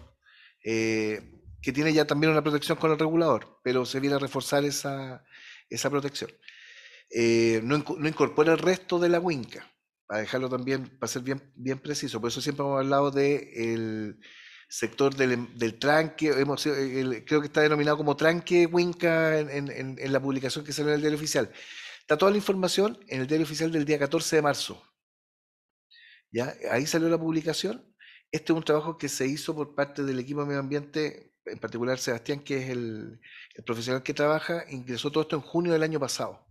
eh, que tiene ya también una protección con el regulador, pero se viene a reforzar esa, protección. Eh, no, incorpora el resto de la huinca a dejarlo también, para ser bien, bien preciso, por eso siempre hemos hablado del sector del, em, tranque, eh, creo que está denominado como tranque huinca, en, la publicación que salió en el diario oficial. Está toda la información en el diario oficial del día 14 de marzo. ¿Ya? Ahí salió la publicación. Este es un trabajo que se hizo por parte del equipo de medio ambiente, en particular Sebastián, que es el profesional que trabaja, ingresó todo esto en junio del año pasado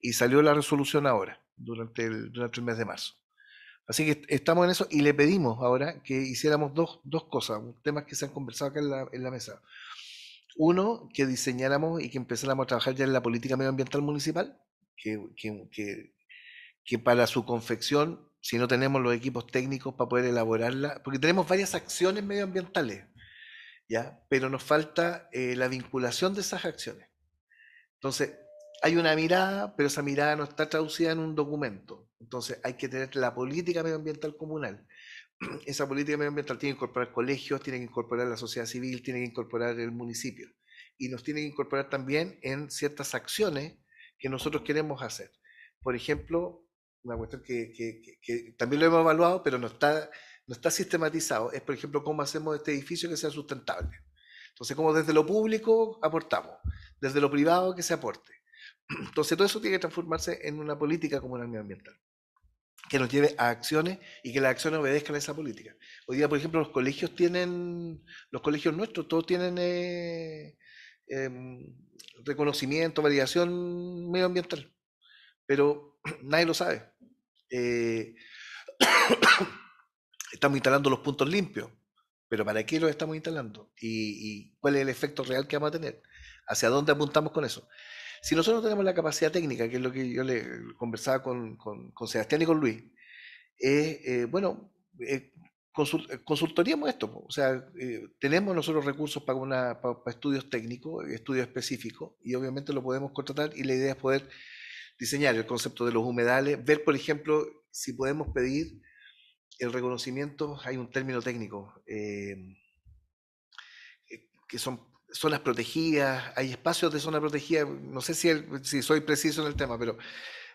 y salió la resolución ahora durante el, durante el mes de marzo. Así que estamos en eso y le pedimos ahora que hiciéramos dos, dos cosas, temas que se han conversado acá en la, mesa. Uno, que diseñáramos y que empezáramos a trabajar ya en la política medioambiental municipal, que, que, que, para su confección, si no tenemos los equipos técnicos para poder elaborarla, porque tenemos varias acciones medioambientales, ¿ya? pero nos falta eh, la vinculación de esas acciones. Entonces, hay una mirada, pero esa mirada no está traducida en un documento. Entonces hay que tener la política medioambiental comunal. Esa política medioambiental tiene que incorporar colegios, tiene que incorporar la sociedad civil, tiene que incorporar el municipio. Y nos tiene que incorporar también en ciertas acciones que nosotros queremos hacer. Por ejemplo, una cuestión que, también lo hemos evaluado, pero no está, no está sistematizado, es por ejemplo cómo hacemos este edificio que sea sustentable. Entonces, cómo desde lo público aportamos, desde lo privado que se aporte entonces todo eso tiene que transformarse en una política comunal medioambiental que nos lleve a acciones y que las acciones obedezcan a esa política. Hoy día, por ejemplo, los colegios tienen, los colegios nuestros, todos tienen eh, em, reconocimiento, validación medioambiental, pero nadie lo sabe. Eh, estamos instalando los puntos limpios, pero ¿para qué los estamos instalando? ¿Y, cuál es el efecto real que vamos a tener? ¿Hacia dónde apuntamos con eso? Si nosotros tenemos la capacidad técnica, que es lo que yo le conversaba con, Sebastián y con Luis, eh, bueno, eh, eh, consultoríamos esto. O sea, eh, tenemos nosotros recursos para, una, para estudios técnicos, estudios específicos, y obviamente lo podemos contratar y la idea es poder diseñar el concepto de los humedales, ver, por ejemplo, si podemos pedir el reconocimiento, hay un término técnico, que son zonas protegidas, hay espacios de zona protegida, no sé si, soy preciso en el tema, pero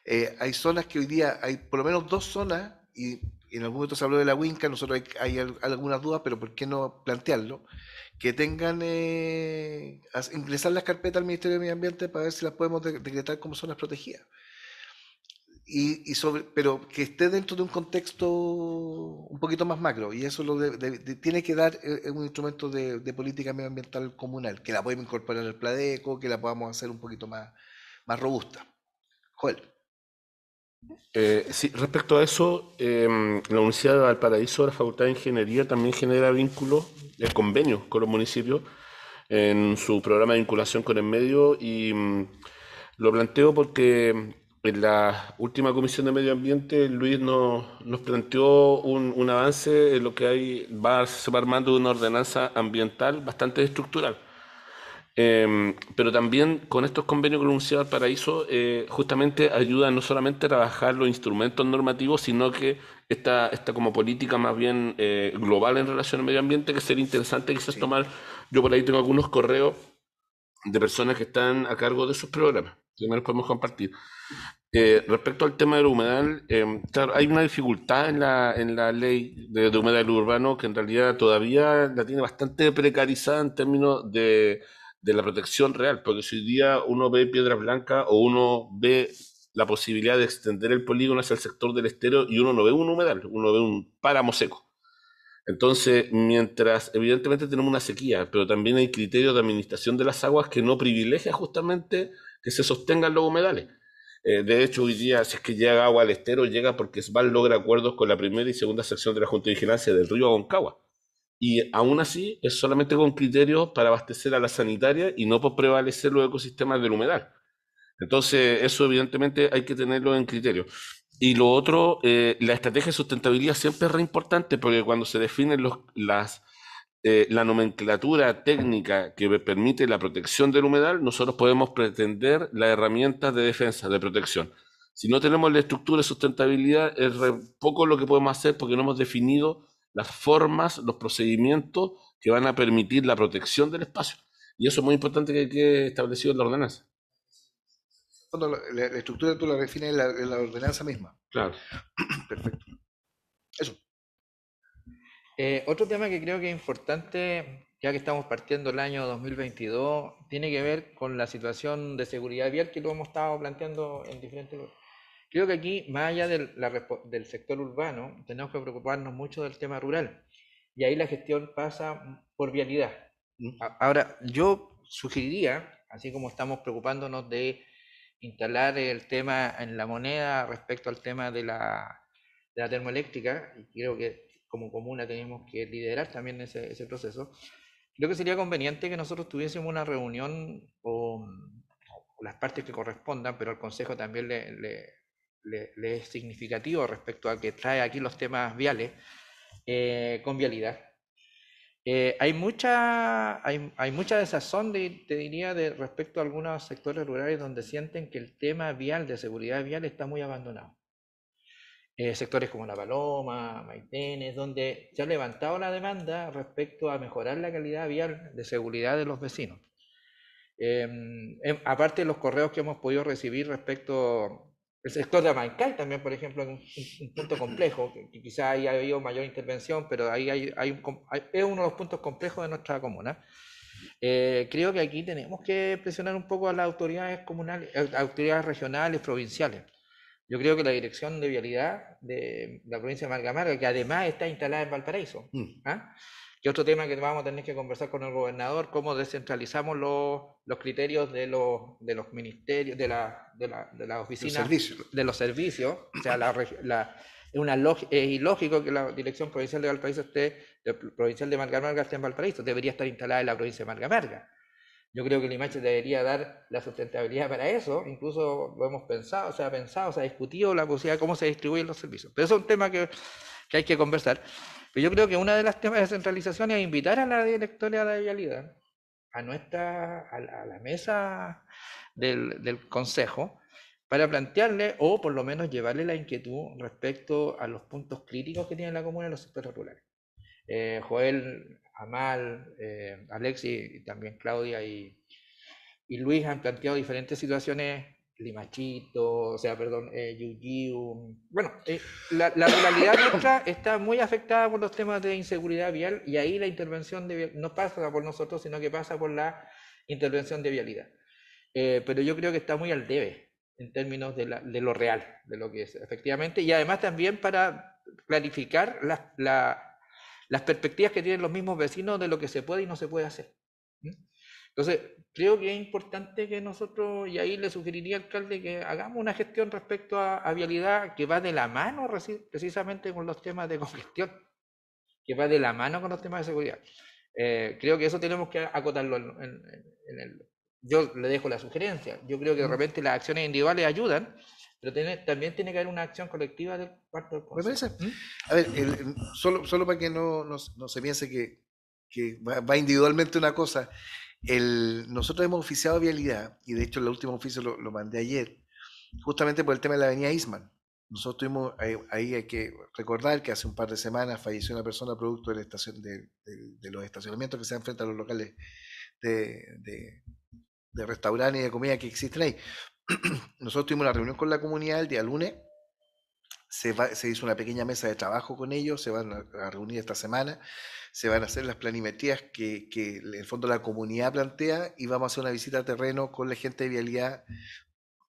eh, hay zonas que hoy día hay por lo menos dos zonas, y, en algún momento se habló de la Winca, nosotros hay, algunas dudas, pero ¿por qué no plantearlo? Que tengan, eh, ingresar las carpetas al Ministerio de Medio Ambiente para ver si las podemos decretar como zonas protegidas y, sobre, pero que esté dentro de un contexto un poquito más macro, y eso lo tiene que dar eh, eh, un instrumento de, política medioambiental comunal, que la podemos incorporar en el Pladeco, que la podamos hacer un poquito más, más robusta. Joel. Eh, sí, respecto a eso, em, la Universidad de Valparaíso, la Facultad de Ingeniería, también genera vínculos, convenios con los municipios en su programa de vinculación con el medio y mm, lo planteo porque en la última comisión de medio ambiente, Luis nos, nos planteó un, avance en lo que hay, va, se va armando una ordenanza ambiental bastante estructural. Em, pero también con estos convenios que anunciaba el Paraíso, justamente ayuda no solamente a trabajar los instrumentos normativos, sino que está esta como política más bien eh, global en relación al medio ambiente, que sería interesante quizás tomar. Yo por ahí tengo algunos correos de personas que están a cargo de sus programas. Primero podemos compartir. Eh, respecto al tema del humedal, em, hay una dificultad en la, en ley de, humedal urbano que en realidad todavía la tiene bastante precarizada en términos de, de la protección real, porque si hoy día uno ve piedras blanca o uno ve la posibilidad de extender el polígono hacia el sector del estero y uno no ve un humedal, uno ve un páramo seco. Entonces, mientras evidentemente tenemos una sequía, pero también hay criterios de administración de las aguas que no privilegia justamente que se sostengan los humedales. Eh, de hecho, hoy día, si es que llega agua al estero, llega porque Sval logra acuerdos con la primera y segunda sección de la Junta de Vigilancia del río Agoncagua. Y aún así, es solamente con criterios para abastecer a la sanitaria y no por prevalecer los ecosistemas del humedal. Entonces, eso evidentemente hay que tenerlo en criterio. Y lo otro, eh, la estrategia de sustentabilidad siempre es re importante porque cuando se definen los, las eh, la nomenclatura técnica que permite la protección del humedal, nosotros podemos pretender las herramientas de defensa, de protección. Si no tenemos la estructura de sustentabilidad, es poco lo que podemos hacer porque no hemos definido las formas, los procedimientos que van a permitir la protección del espacio. Y eso es muy importante que quede establecido en la ordenanza. Cuando la, estructura tú la defines en la ordenanza misma. Claro. Perfecto. Eh, otro tema que creo que es importante, ya que estamos partiendo el año 2022, tiene que ver con la situación de seguridad vial que lo hemos estado planteando en diferentes Creo que aquí, más allá del, del sector urbano, tenemos que preocuparnos mucho del tema rural. Y ahí la gestión pasa por vialidad. Mm. Ahora, yo sugeriría, así como estamos preocupándonos de instalar el tema en la moneda respecto al tema de la, de la termoeléctrica, y creo que como comuna tenemos que liderar también ese, proceso, creo que sería conveniente que nosotros tuviésemos una reunión o, las partes que correspondan, pero al Consejo también le, es significativo respecto a que trae aquí los temas viales eh, con vialidad. Eh, hay mucha hay, mucha desazón, te diría, de respecto a algunos sectores rurales donde sienten que el tema vial, de seguridad vial, está muy abandonado. Eh, sectores como La Paloma, Maitenes, donde se ha levantado la demanda respecto a mejorar la calidad vial de seguridad de los vecinos. Em, em, aparte de los correos que hemos podido recibir respecto el sector de Amancay también, por ejemplo, es un, punto complejo, que, quizá ahí habido mayor intervención, pero ahí hay, es uno de los puntos complejos de nuestra comuna. Eh, creo que aquí tenemos que presionar un poco a las autoridades comunales, autoridades regionales, provinciales. Yo creo que la Dirección de Vialidad de la provincia de Margamarga, que además está instalada en Valparaíso, Y mm. ¿ah? otro tema que vamos a tener que conversar con el gobernador, cómo descentralizamos los, criterios de los, ministerios, de la, de de oficina, de los servicios, o sea, es ilógico que la dirección provincial de Valparaíso esté, provincial de esté en Valparaíso, debería estar instalada en la provincia de Margamarga. Yo creo que el imagen debería dar la sustentabilidad para eso, incluso lo hemos pensado, se ha pensado, se ha discutido la posibilidad de cómo se distribuyen los servicios. Pero eso es un tema que, hay que conversar. Pero yo creo que uno de los temas de centralización es invitar a la directora de vialidad, a, nuestra, a, la, mesa del, consejo, para plantearle o por lo menos llevarle la inquietud respecto a los puntos críticos que tiene la comuna en los sectores rurales. Eh, Joel Amal, eh, Alexi, y también Claudia y, Luis han planteado diferentes situaciones, Limachito, o sea, perdón, eh, Bueno, eh, la, realidad nuestra está muy afectada por los temas de inseguridad vial y ahí la intervención no pasa por nosotros, sino que pasa por la intervención de vialidad. Eh, pero yo creo que está muy al debe en términos de, la, lo real, de lo que es efectivamente, y además también para clarificar la las perspectivas que tienen los mismos vecinos de lo que se puede y no se puede hacer. Entonces, creo que es importante que nosotros, y ahí le sugeriría al alcalde, que hagamos una gestión respecto a, vialidad que va de la mano precisamente con los temas de congestión, que va de la mano con los temas de seguridad. Eh, creo que eso tenemos que acotarlo en, el, Yo le dejo la sugerencia. Yo creo que de repente las acciones individuales ayudan, pero también tiene que haber una acción colectiva del cuarto del Consejo. Me ¿Mm? parece. A ver, solo, solo para que no, se piense que, va, individualmente una cosa. nosotros hemos oficiado vialidad, y de hecho el último oficio lo, mandé ayer, justamente por el tema de la avenida Isman. Nosotros tuvimos, eh, ahí, hay que recordar que hace un par de semanas falleció una persona producto de, la estación, de, los estacionamientos que se frente a los locales de, de, restaurantes y de comida que existen ahí. nosotros tuvimos una reunión con la comunidad el día lunes, se, hizo una pequeña mesa de trabajo con ellos, se van a, reunir esta semana, se van a hacer las planimetrías que, en el fondo la comunidad plantea y vamos a hacer una visita a terreno con la gente de vialidad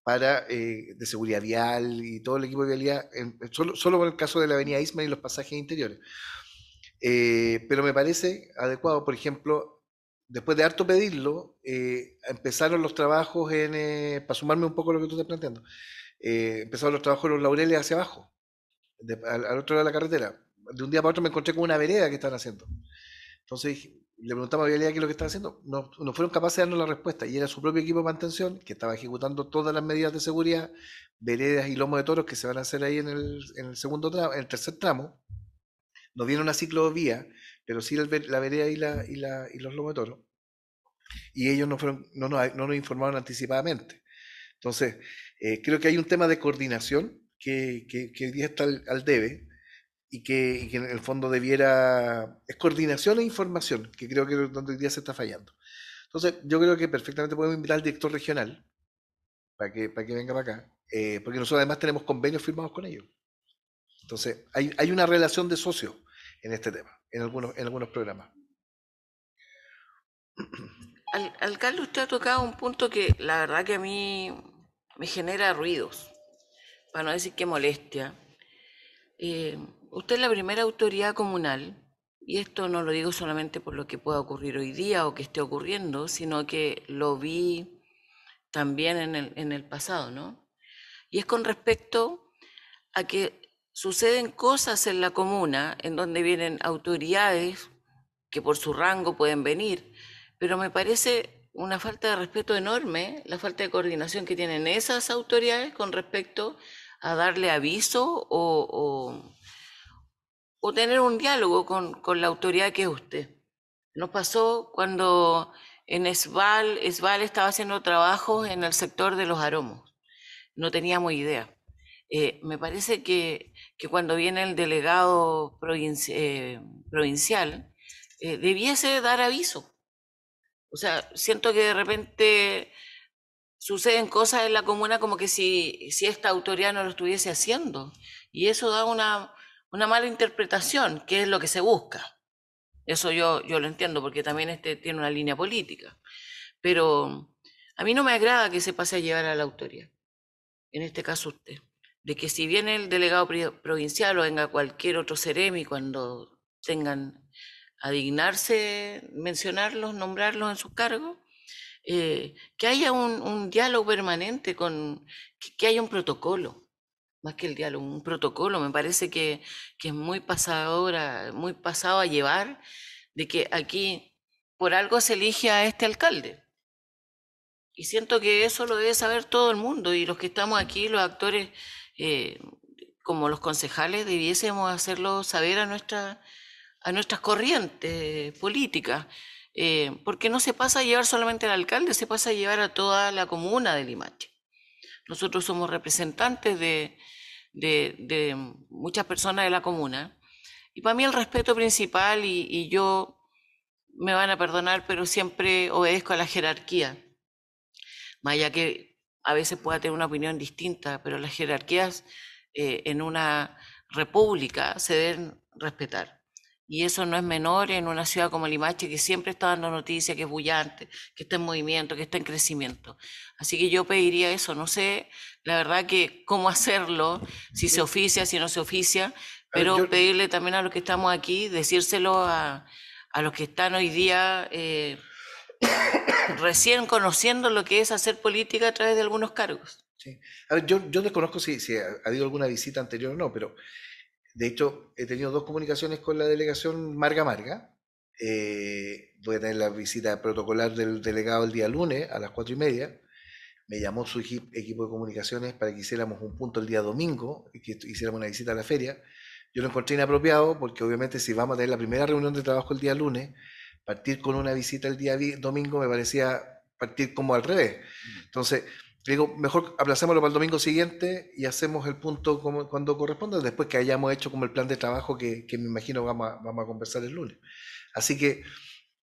para eh, de seguridad vial y todo el equipo de vialidad, solo, solo el caso de la avenida Isma y los pasajes interiores. Eh, pero me parece adecuado, por ejemplo, después de harto pedirlo, eh, empezaron los trabajos en, eh, para sumarme un poco a lo que tú estás planteando, eh, empezaron los trabajos en los laureles hacia abajo, al, otro lado de la carretera. De un día para otro me encontré con una vereda que están haciendo. Entonces le preguntamos a Vialidad qué es lo que están haciendo. No, fueron capaces de darnos la respuesta. Y era su propio equipo de mantención que estaba ejecutando todas las medidas de seguridad, veredas y lomos de toros que se van a hacer ahí en el, en el segundo tramo, en el tercer tramo. Nos viene una ciclovía pero sí la vereda y, la, y, la, y los lomos toro. Y ellos no, fueron, no, nos, no informaron anticipadamente. Entonces, eh, creo que hay un tema de coordinación que, que, que hoy día está al, debe y que, en el fondo debiera... Es coordinación e información, que creo que donde hoy día se está fallando. Entonces, yo creo que perfectamente podemos invitar al director regional para que, para que venga para acá, eh, porque nosotros además tenemos convenios firmados con ellos. Entonces, hay, hay una relación de socios en este tema, en algunos, en algunos programas. Al, alcalde, usted ha tocado un punto que la verdad que a mí me genera ruidos, para no decir que molestia. Eh, usted es la primera autoridad comunal, y esto no lo digo solamente por lo que pueda ocurrir hoy día o que esté ocurriendo, sino que lo vi también en el, en el pasado, ¿no? Y es con respecto a que suceden cosas en la comuna en donde vienen autoridades que por su rango pueden venir, pero me parece una falta de respeto enorme la falta de coordinación que tienen esas autoridades con respecto a darle aviso o, o, tener un diálogo con, la autoridad que es usted. Nos pasó cuando en Esval, Esval estaba haciendo trabajos en el sector de los aromos, no teníamos idea. Eh, me parece que que cuando viene el delegado eh, provincial, eh, debiese dar aviso. O sea, siento que de repente suceden cosas en la comuna como que si, si esta autoridad no lo estuviese haciendo. Y eso da una, una mala interpretación, que es lo que se busca. Eso yo, yo lo entiendo, porque también este tiene una línea política. Pero a mí no me agrada que se pase a llevar a la autoridad, en este caso usted de que si viene el delegado provincial o venga cualquier otro seremi cuando tengan a dignarse mencionarlos, nombrarlos en su cargo eh, que haya un, diálogo permanente, con, que, haya un protocolo, más que el diálogo, un protocolo. Me parece que, que es muy pasadora, muy pasado a llevar, de que aquí por algo se elige a este alcalde. Y siento que eso lo debe saber todo el mundo y los que estamos aquí, los actores eh, como los concejales debiésemos hacerlo saber a, nuestra, a nuestras corrientes políticas, eh, porque no se pasa a llevar solamente al alcalde, se pasa a llevar a toda la comuna de Limache. Nosotros somos representantes de, de, muchas personas de la comuna. Y para mí el respeto principal, y, y, yo me van a perdonar, pero siempre obedezco a la jerarquía. Más que a veces pueda tener una opinión distinta, pero las jerarquías eh, en una república se deben respetar. Y eso no es menor en una ciudad como Limache, que siempre está dando noticias, que es bullante, que está en movimiento, que está en crecimiento. Así que yo pediría eso. No sé, la verdad, que cómo hacerlo, si se oficia, si no se oficia, pero pedirle también a los que estamos aquí, decírselo a, los que están hoy día eh, recién conociendo lo que es hacer política a través de algunos cargos. Sí. A ver, yo, desconozco si, si ha, habido alguna visita anterior o no, pero de hecho he tenido dos comunicaciones con la delegación Marga Marga. Eh, voy a tener la visita protocolar del delegado el día lunes a las cuatro y media. Me llamó su equipo de comunicaciones para que hiciéramos un punto el día domingo y que hiciéramos una visita a la feria. Yo lo encontré inapropiado porque obviamente si vamos a tener la primera reunión de trabajo el día lunes, partir con una visita el día domingo me parecía partir como al revés. Mm. Entonces, digo, mejor aplacémoslo para el domingo siguiente y hacemos el punto cuando corresponda, después que hayamos hecho como el plan de trabajo que, me imagino vamos a, conversar el lunes. Así que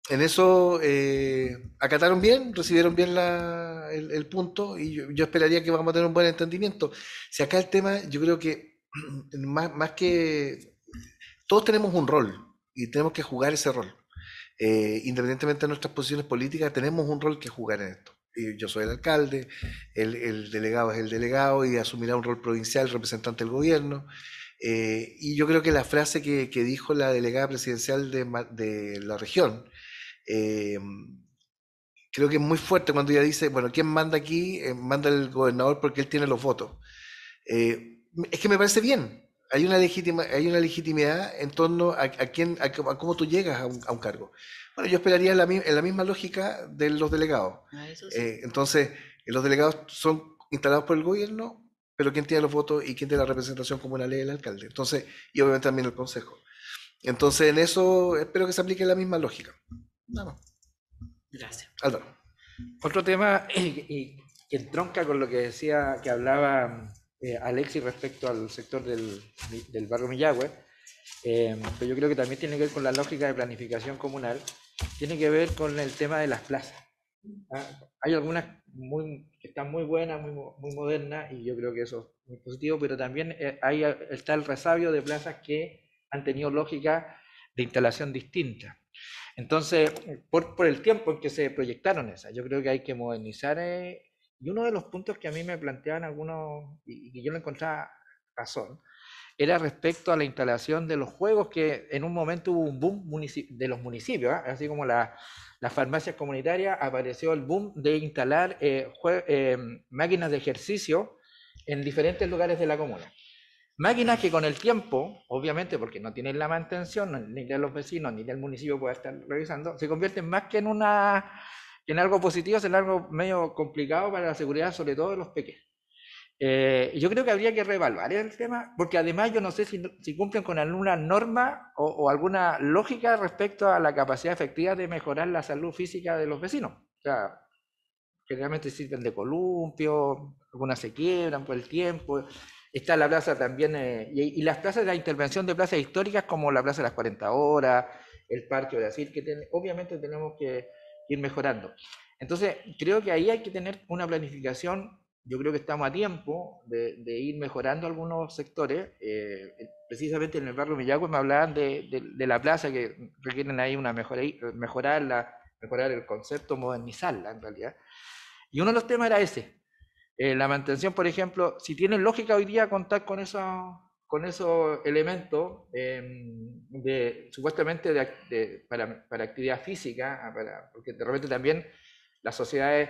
en eso eh, acataron bien, recibieron bien el, punto y yo, yo, esperaría que vamos a tener un buen entendimiento. Si acá el tema, yo creo que más, más que todos tenemos un rol y tenemos que jugar ese rol. Eh, independientemente de nuestras posiciones políticas, tenemos un rol que jugar en esto. Yo soy el alcalde, el, delegado es el delegado y asumirá un rol provincial, representante del gobierno. Eh, y yo creo que la frase que, dijo la delegada presidencial de, la región, eh, creo que es muy fuerte cuando ella dice, bueno, ¿quién manda aquí? manda el gobernador porque él tiene los votos. es que me parece bien, hay una, legítima, hay una legitimidad en torno a, quién, a, cómo tú llegas a un, cargo. Bueno, yo esperaría la, en la misma lógica de los delegados. Ah, eh, entonces, eh, los delegados son instalados por el gobierno, pero quién tiene los votos y quién tiene la representación como una ley del alcalde. Entonces, y obviamente también el consejo. Entonces, en eso espero que se aplique la misma lógica. Nada Gracias. Álvaro. Otro tema que, que con lo que decía, que hablaba eh, Alexis respecto al sector del, del barrio Millagüe, eh, pero yo creo que también tiene que ver con la lógica de planificación comunal, tiene que ver con el tema de las plazas. ¿ah? hay algunas muy, que están muy buenas, muy, muy modernas, y yo creo que eso es muy positivo, pero también eh, hay, está el resabio de plazas que han tenido lógica de instalación distinta. Entonces, por, por el tiempo en que se proyectaron esas, yo creo que hay que modernizar eh, y uno de los puntos que a mí me planteaban algunos, y que yo no encontraba razón, era respecto a la instalación de los juegos, que en un momento hubo un boom de los municipios, ¿ah? así como las farmacias comunitarias, apareció el boom de instalar eh, eh, máquinas de ejercicio en diferentes lugares de la comuna. Máquinas que con el tiempo, obviamente porque no tienen la mantención, ni de los vecinos, ni del municipio puede estar revisando, se convierten más que en una en algo positivo, es en algo medio complicado para la seguridad, sobre todo de los pequeños. Eh, yo creo que habría que reevaluar el tema, porque además yo no sé si, cumplen con alguna norma o, alguna lógica respecto a la capacidad efectiva de mejorar la salud física de los vecinos. O sea, generalmente sirven de columpio, algunas se quiebran por el tiempo. Está la plaza también, eh, y, las plazas de la intervención de plazas históricas como la Plaza de las 40 Horas, el Parque de Asir, que obviamente tenemos que ir mejorando. Entonces, creo que ahí hay que tener una planificación. Yo creo que estamos a tiempo de, ir mejorando algunos sectores. Eh, precisamente en el barrio Millagüe me hablaban de, la plaza que requieren ahí una mejora, mejorarla, mejorar el concepto, modernizarla en realidad. Y uno de los temas era ese. Eh, la mantención, por ejemplo, si tienen lógica hoy día contar con esos con esos elementos em, de, supuestamente para, para, actividad física, ah, porque de repente también las sociedades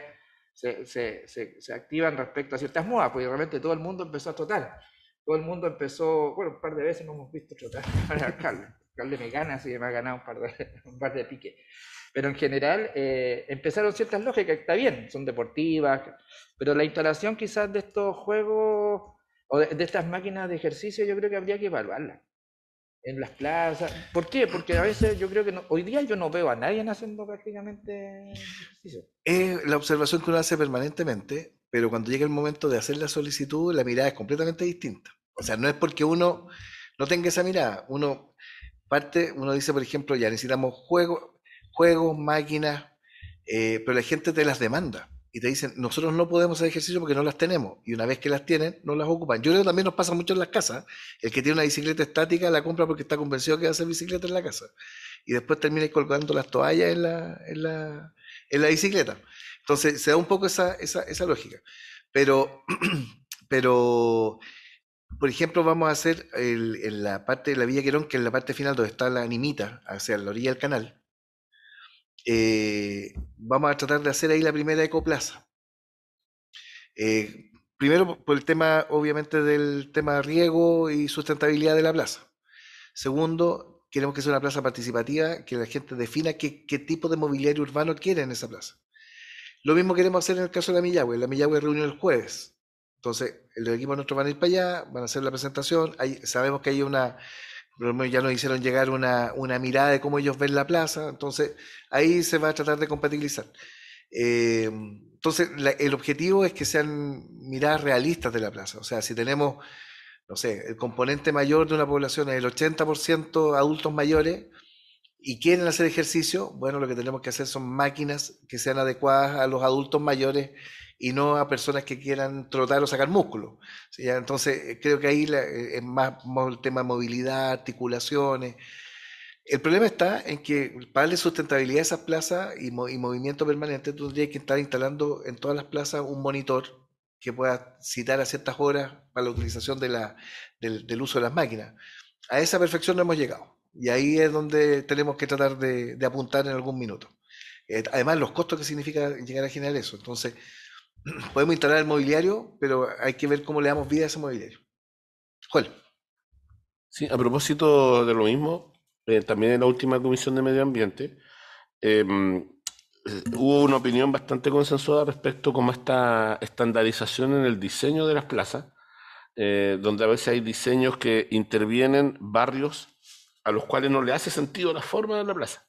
se, se, se, activan respecto a ciertas modas, porque de repente todo el mundo empezó a trotar. Todo el mundo empezó, bueno, un par de veces no hemos visto trotar El alcalde me gana, así que me ha ganado un par de, un par de piques. Pero en general eh, empezaron ciertas lógicas, está bien, son deportivas, pero la instalación quizás de estos juegos o de, estas máquinas de ejercicio, yo creo que habría que evaluarlas en las plazas. ¿Por qué? Porque a veces yo creo que hoy día yo no veo a nadie haciendo prácticamente ejercicio. Es eh, la observación que uno hace permanentemente, pero cuando llega el momento de hacer la solicitud, la mirada es completamente distinta. O sea, no es porque uno no tenga esa mirada. Uno parte, uno dice, por ejemplo, ya necesitamos juegos, juegos, máquinas, eh, pero la gente te las demanda y te dicen, nosotros no podemos hacer ejercicio porque no las tenemos. Y una vez que las tienen, no las ocupan. Yo creo que también nos pasa mucho en las casas. El que tiene una bicicleta estática la compra porque está convencido que va a hacer bicicleta en la casa. Y después termina colgando las toallas en la, en la, bicicleta. Entonces se da un poco esa, esa, lógica. Pero, pero, por ejemplo, vamos a hacer en la parte de la Villa Querón, que es la parte final donde está la animita, hacia la orilla del canal eh, vamos a tratar de hacer ahí la primera ecoplaza. Eh, primero por el tema, obviamente, del tema riego y sustentabilidad de la plaza. Segundo, queremos que sea una plaza participativa, que la gente defina qué, tipo de mobiliario urbano quiere en esa plaza. Lo mismo queremos hacer en el caso de la Millagüe. La Millagüe reunió el jueves. Entonces, el equipo nuestro van a ir para allá, van a hacer la presentación. sabemos que hay una ya nos hicieron llegar una, mirada de cómo ellos ven la plaza, entonces ahí se va a tratar de compatibilizar. Eh, entonces, el objetivo es que sean miradas realistas de la plaza, o sea, si tenemos, no sé, el componente mayor de una población es el 80% adultos mayores y quieren hacer ejercicio, bueno, lo que tenemos que hacer son máquinas que sean adecuadas a los adultos mayores y no a personas que quieran trotar o sacar músculo. Entonces, creo que ahí eh, es más, el tema de movilidad, articulaciones. El problema está en que para darle sustentabilidad a esas plazas y, movimiento permanente, tú tendrías que estar instalando en todas las plazas un monitor que pueda citar a ciertas horas para la utilización del, uso de las máquinas. A esa perfección no hemos llegado. Y ahí es donde tenemos que tratar de, apuntar en algún minuto. Eh, además, los costos que significa llegar a generar eso. Entonces, podemos instalar el mobiliario, pero hay que ver cómo le damos vida a ese mobiliario. Joel. Sí, a propósito de lo mismo, eh, también en la última comisión de medio ambiente, em, eh, hubo una opinión bastante consensuada respecto a esta estandarización en el diseño de las plazas, eh, donde a veces hay diseños que intervienen barrios a los cuales no le hace sentido la forma de la plaza.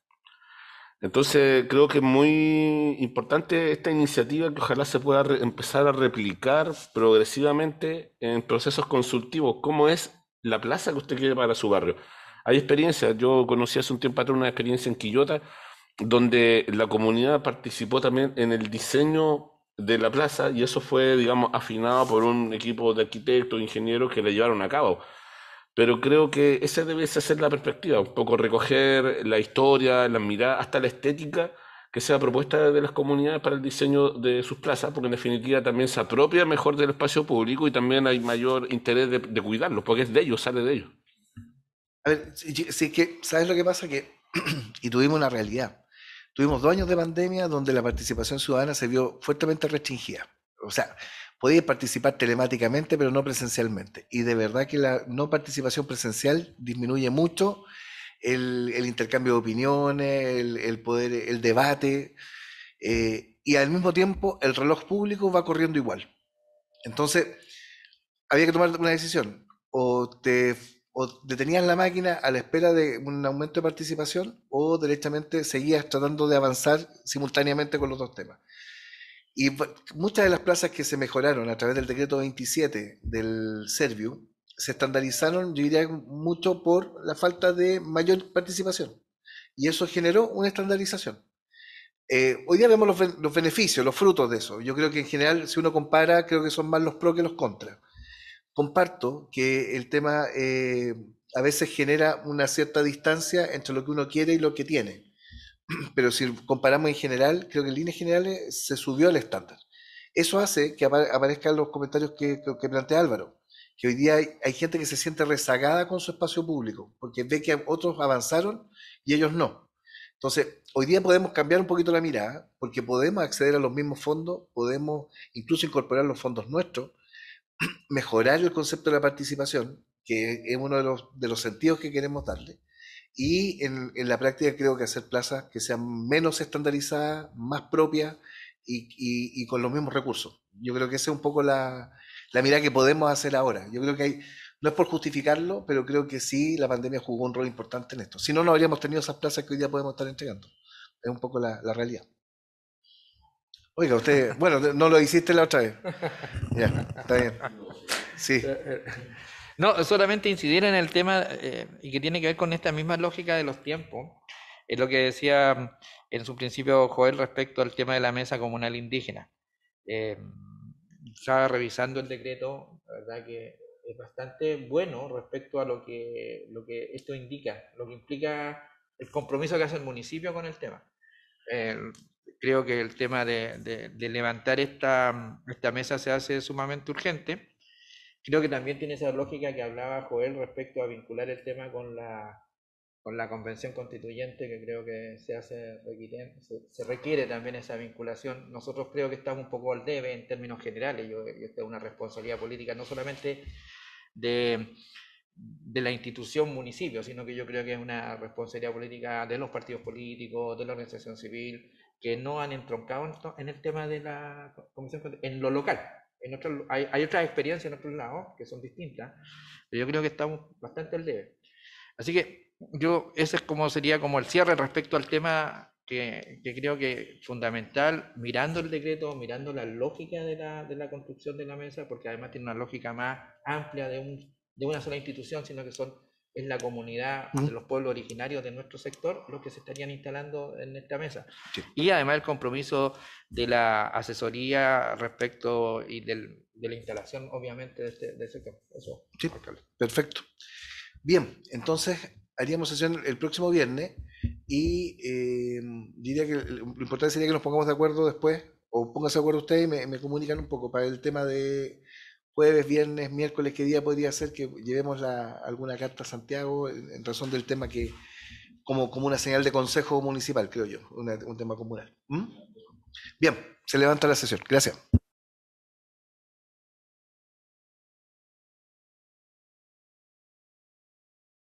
Entonces creo que es muy importante esta iniciativa que ojalá se pueda empezar a replicar progresivamente en procesos consultivos, cómo es la plaza que usted quiere para su barrio. Hay experiencias, yo conocí hace un tiempo atrás una experiencia en Quillota, donde la comunidad participó también en el diseño de la plaza y eso fue, digamos, afinado por un equipo de arquitectos, ingenieros que la llevaron a cabo. Pero creo que esa debe ser la perspectiva, un poco recoger la historia, la mirada, hasta la estética que sea propuesta de las comunidades para el diseño de sus plazas, porque en definitiva también se apropia mejor del espacio público y también hay mayor interés de, cuidarlo, porque es de ellos, sale de ellos. A ver, sí, que, ¿sabes lo que pasa? Que, y tuvimos una realidad. Tuvimos dos años de pandemia donde la participación ciudadana se vio fuertemente restringida. O sea, podéis participar telemáticamente, pero no presencialmente. Y de verdad que la no participación presencial disminuye mucho el, intercambio de opiniones, el, poder, el debate, eh, y al mismo tiempo el reloj público va corriendo igual. Entonces, había que tomar una decisión. O te o detenías la máquina a la espera de un aumento de participación, o directamente seguías tratando de avanzar simultáneamente con los dos temas. Y muchas de las plazas que se mejoraron a través del decreto 27 del Serviu se estandarizaron, yo diría, mucho por la falta de mayor participación. Y eso generó una estandarización. Eh, hoy día vemos los, beneficios, los frutos de eso. Yo creo que en general, si uno compara, creo que son más los pros que los contras. Comparto que el tema eh, a veces genera una cierta distancia entre lo que uno quiere y lo que tiene. pero si comparamos en general, creo que en líneas generales se subió al estándar. Eso hace que aparezcan los comentarios que, plantea Álvaro, que hoy día hay, gente que se siente rezagada con su espacio público, porque ve que otros avanzaron y ellos no. Entonces, hoy día podemos cambiar un poquito la mirada, porque podemos acceder a los mismos fondos, podemos incluso incorporar los fondos nuestros, mejorar el concepto de la participación, que es uno los, de los sentidos que queremos darle y en, la práctica creo que hacer plazas que sean menos estandarizadas, más propias y, con los mismos recursos. Yo creo que esa es un poco la, la mirada que podemos hacer ahora. Yo creo que hay, no es por justificarlo, pero creo que sí la pandemia jugó un rol importante en esto. Si no, no habríamos tenido esas plazas que hoy día podemos estar entregando. Es un poco la, realidad. Oiga, usted, bueno, no lo hiciste la otra vez. Ya, está bien. Sí. Eh, eh, no, solamente incidir en el tema eh, y que tiene que ver con esta misma lógica de los tiempos. Es lo que decía mm, en su principio Joel respecto al tema de la mesa comunal indígena. Estaba em, revisando el decreto, la verdad que es bastante bueno respecto a lo que, lo que esto indica, lo que implica el compromiso que hace el municipio con el tema. creo que el tema de, levantar esta, mm, esta mesa se hace sumamente urgente creo que también tiene esa lógica que hablaba Joel respecto a vincular el tema con la, con la convención constituyente, que creo que se hace requiere, se, requiere también esa vinculación. Nosotros creo que estamos un poco al debe en términos generales, yo, yo esta es una responsabilidad política no solamente de la institución municipio, sino que yo creo que es una responsabilidad política de los partidos políticos, de la organización civil, que no han entroncado en el tema de la comisión en lo local. En hay, hay, otras experiencias en otros lados que son distintas, pero yo creo que estamos bastante al debe. Así que yo, ese es como sería como el cierre respecto al tema que, que creo que es fundamental, mirando el decreto, mirando la lógica de la, de la construcción de la mesa, porque además tiene una lógica más amplia de, un, de una sola institución, sino que son es la comunidad de los pueblos originarios de nuestro sector los que se estarían instalando en esta mesa. Y además el compromiso de la asesoría respecto y de la instalación, obviamente, de, este, ese Eso, sí, perfecto. Bien, entonces haríamos sesión el próximo viernes y eh, diría que lo importante sería que nos pongamos de acuerdo después, o póngase de acuerdo ustedes y me comunican un poco para el tema de jueves, viernes, miércoles, qué día podría ser que llevemos la, alguna carta a Santiago en, razón del tema que, como, como una señal de consejo municipal, creo yo, un tema comunal. ¿Mm? Bien, se levanta la sesión. Gracias.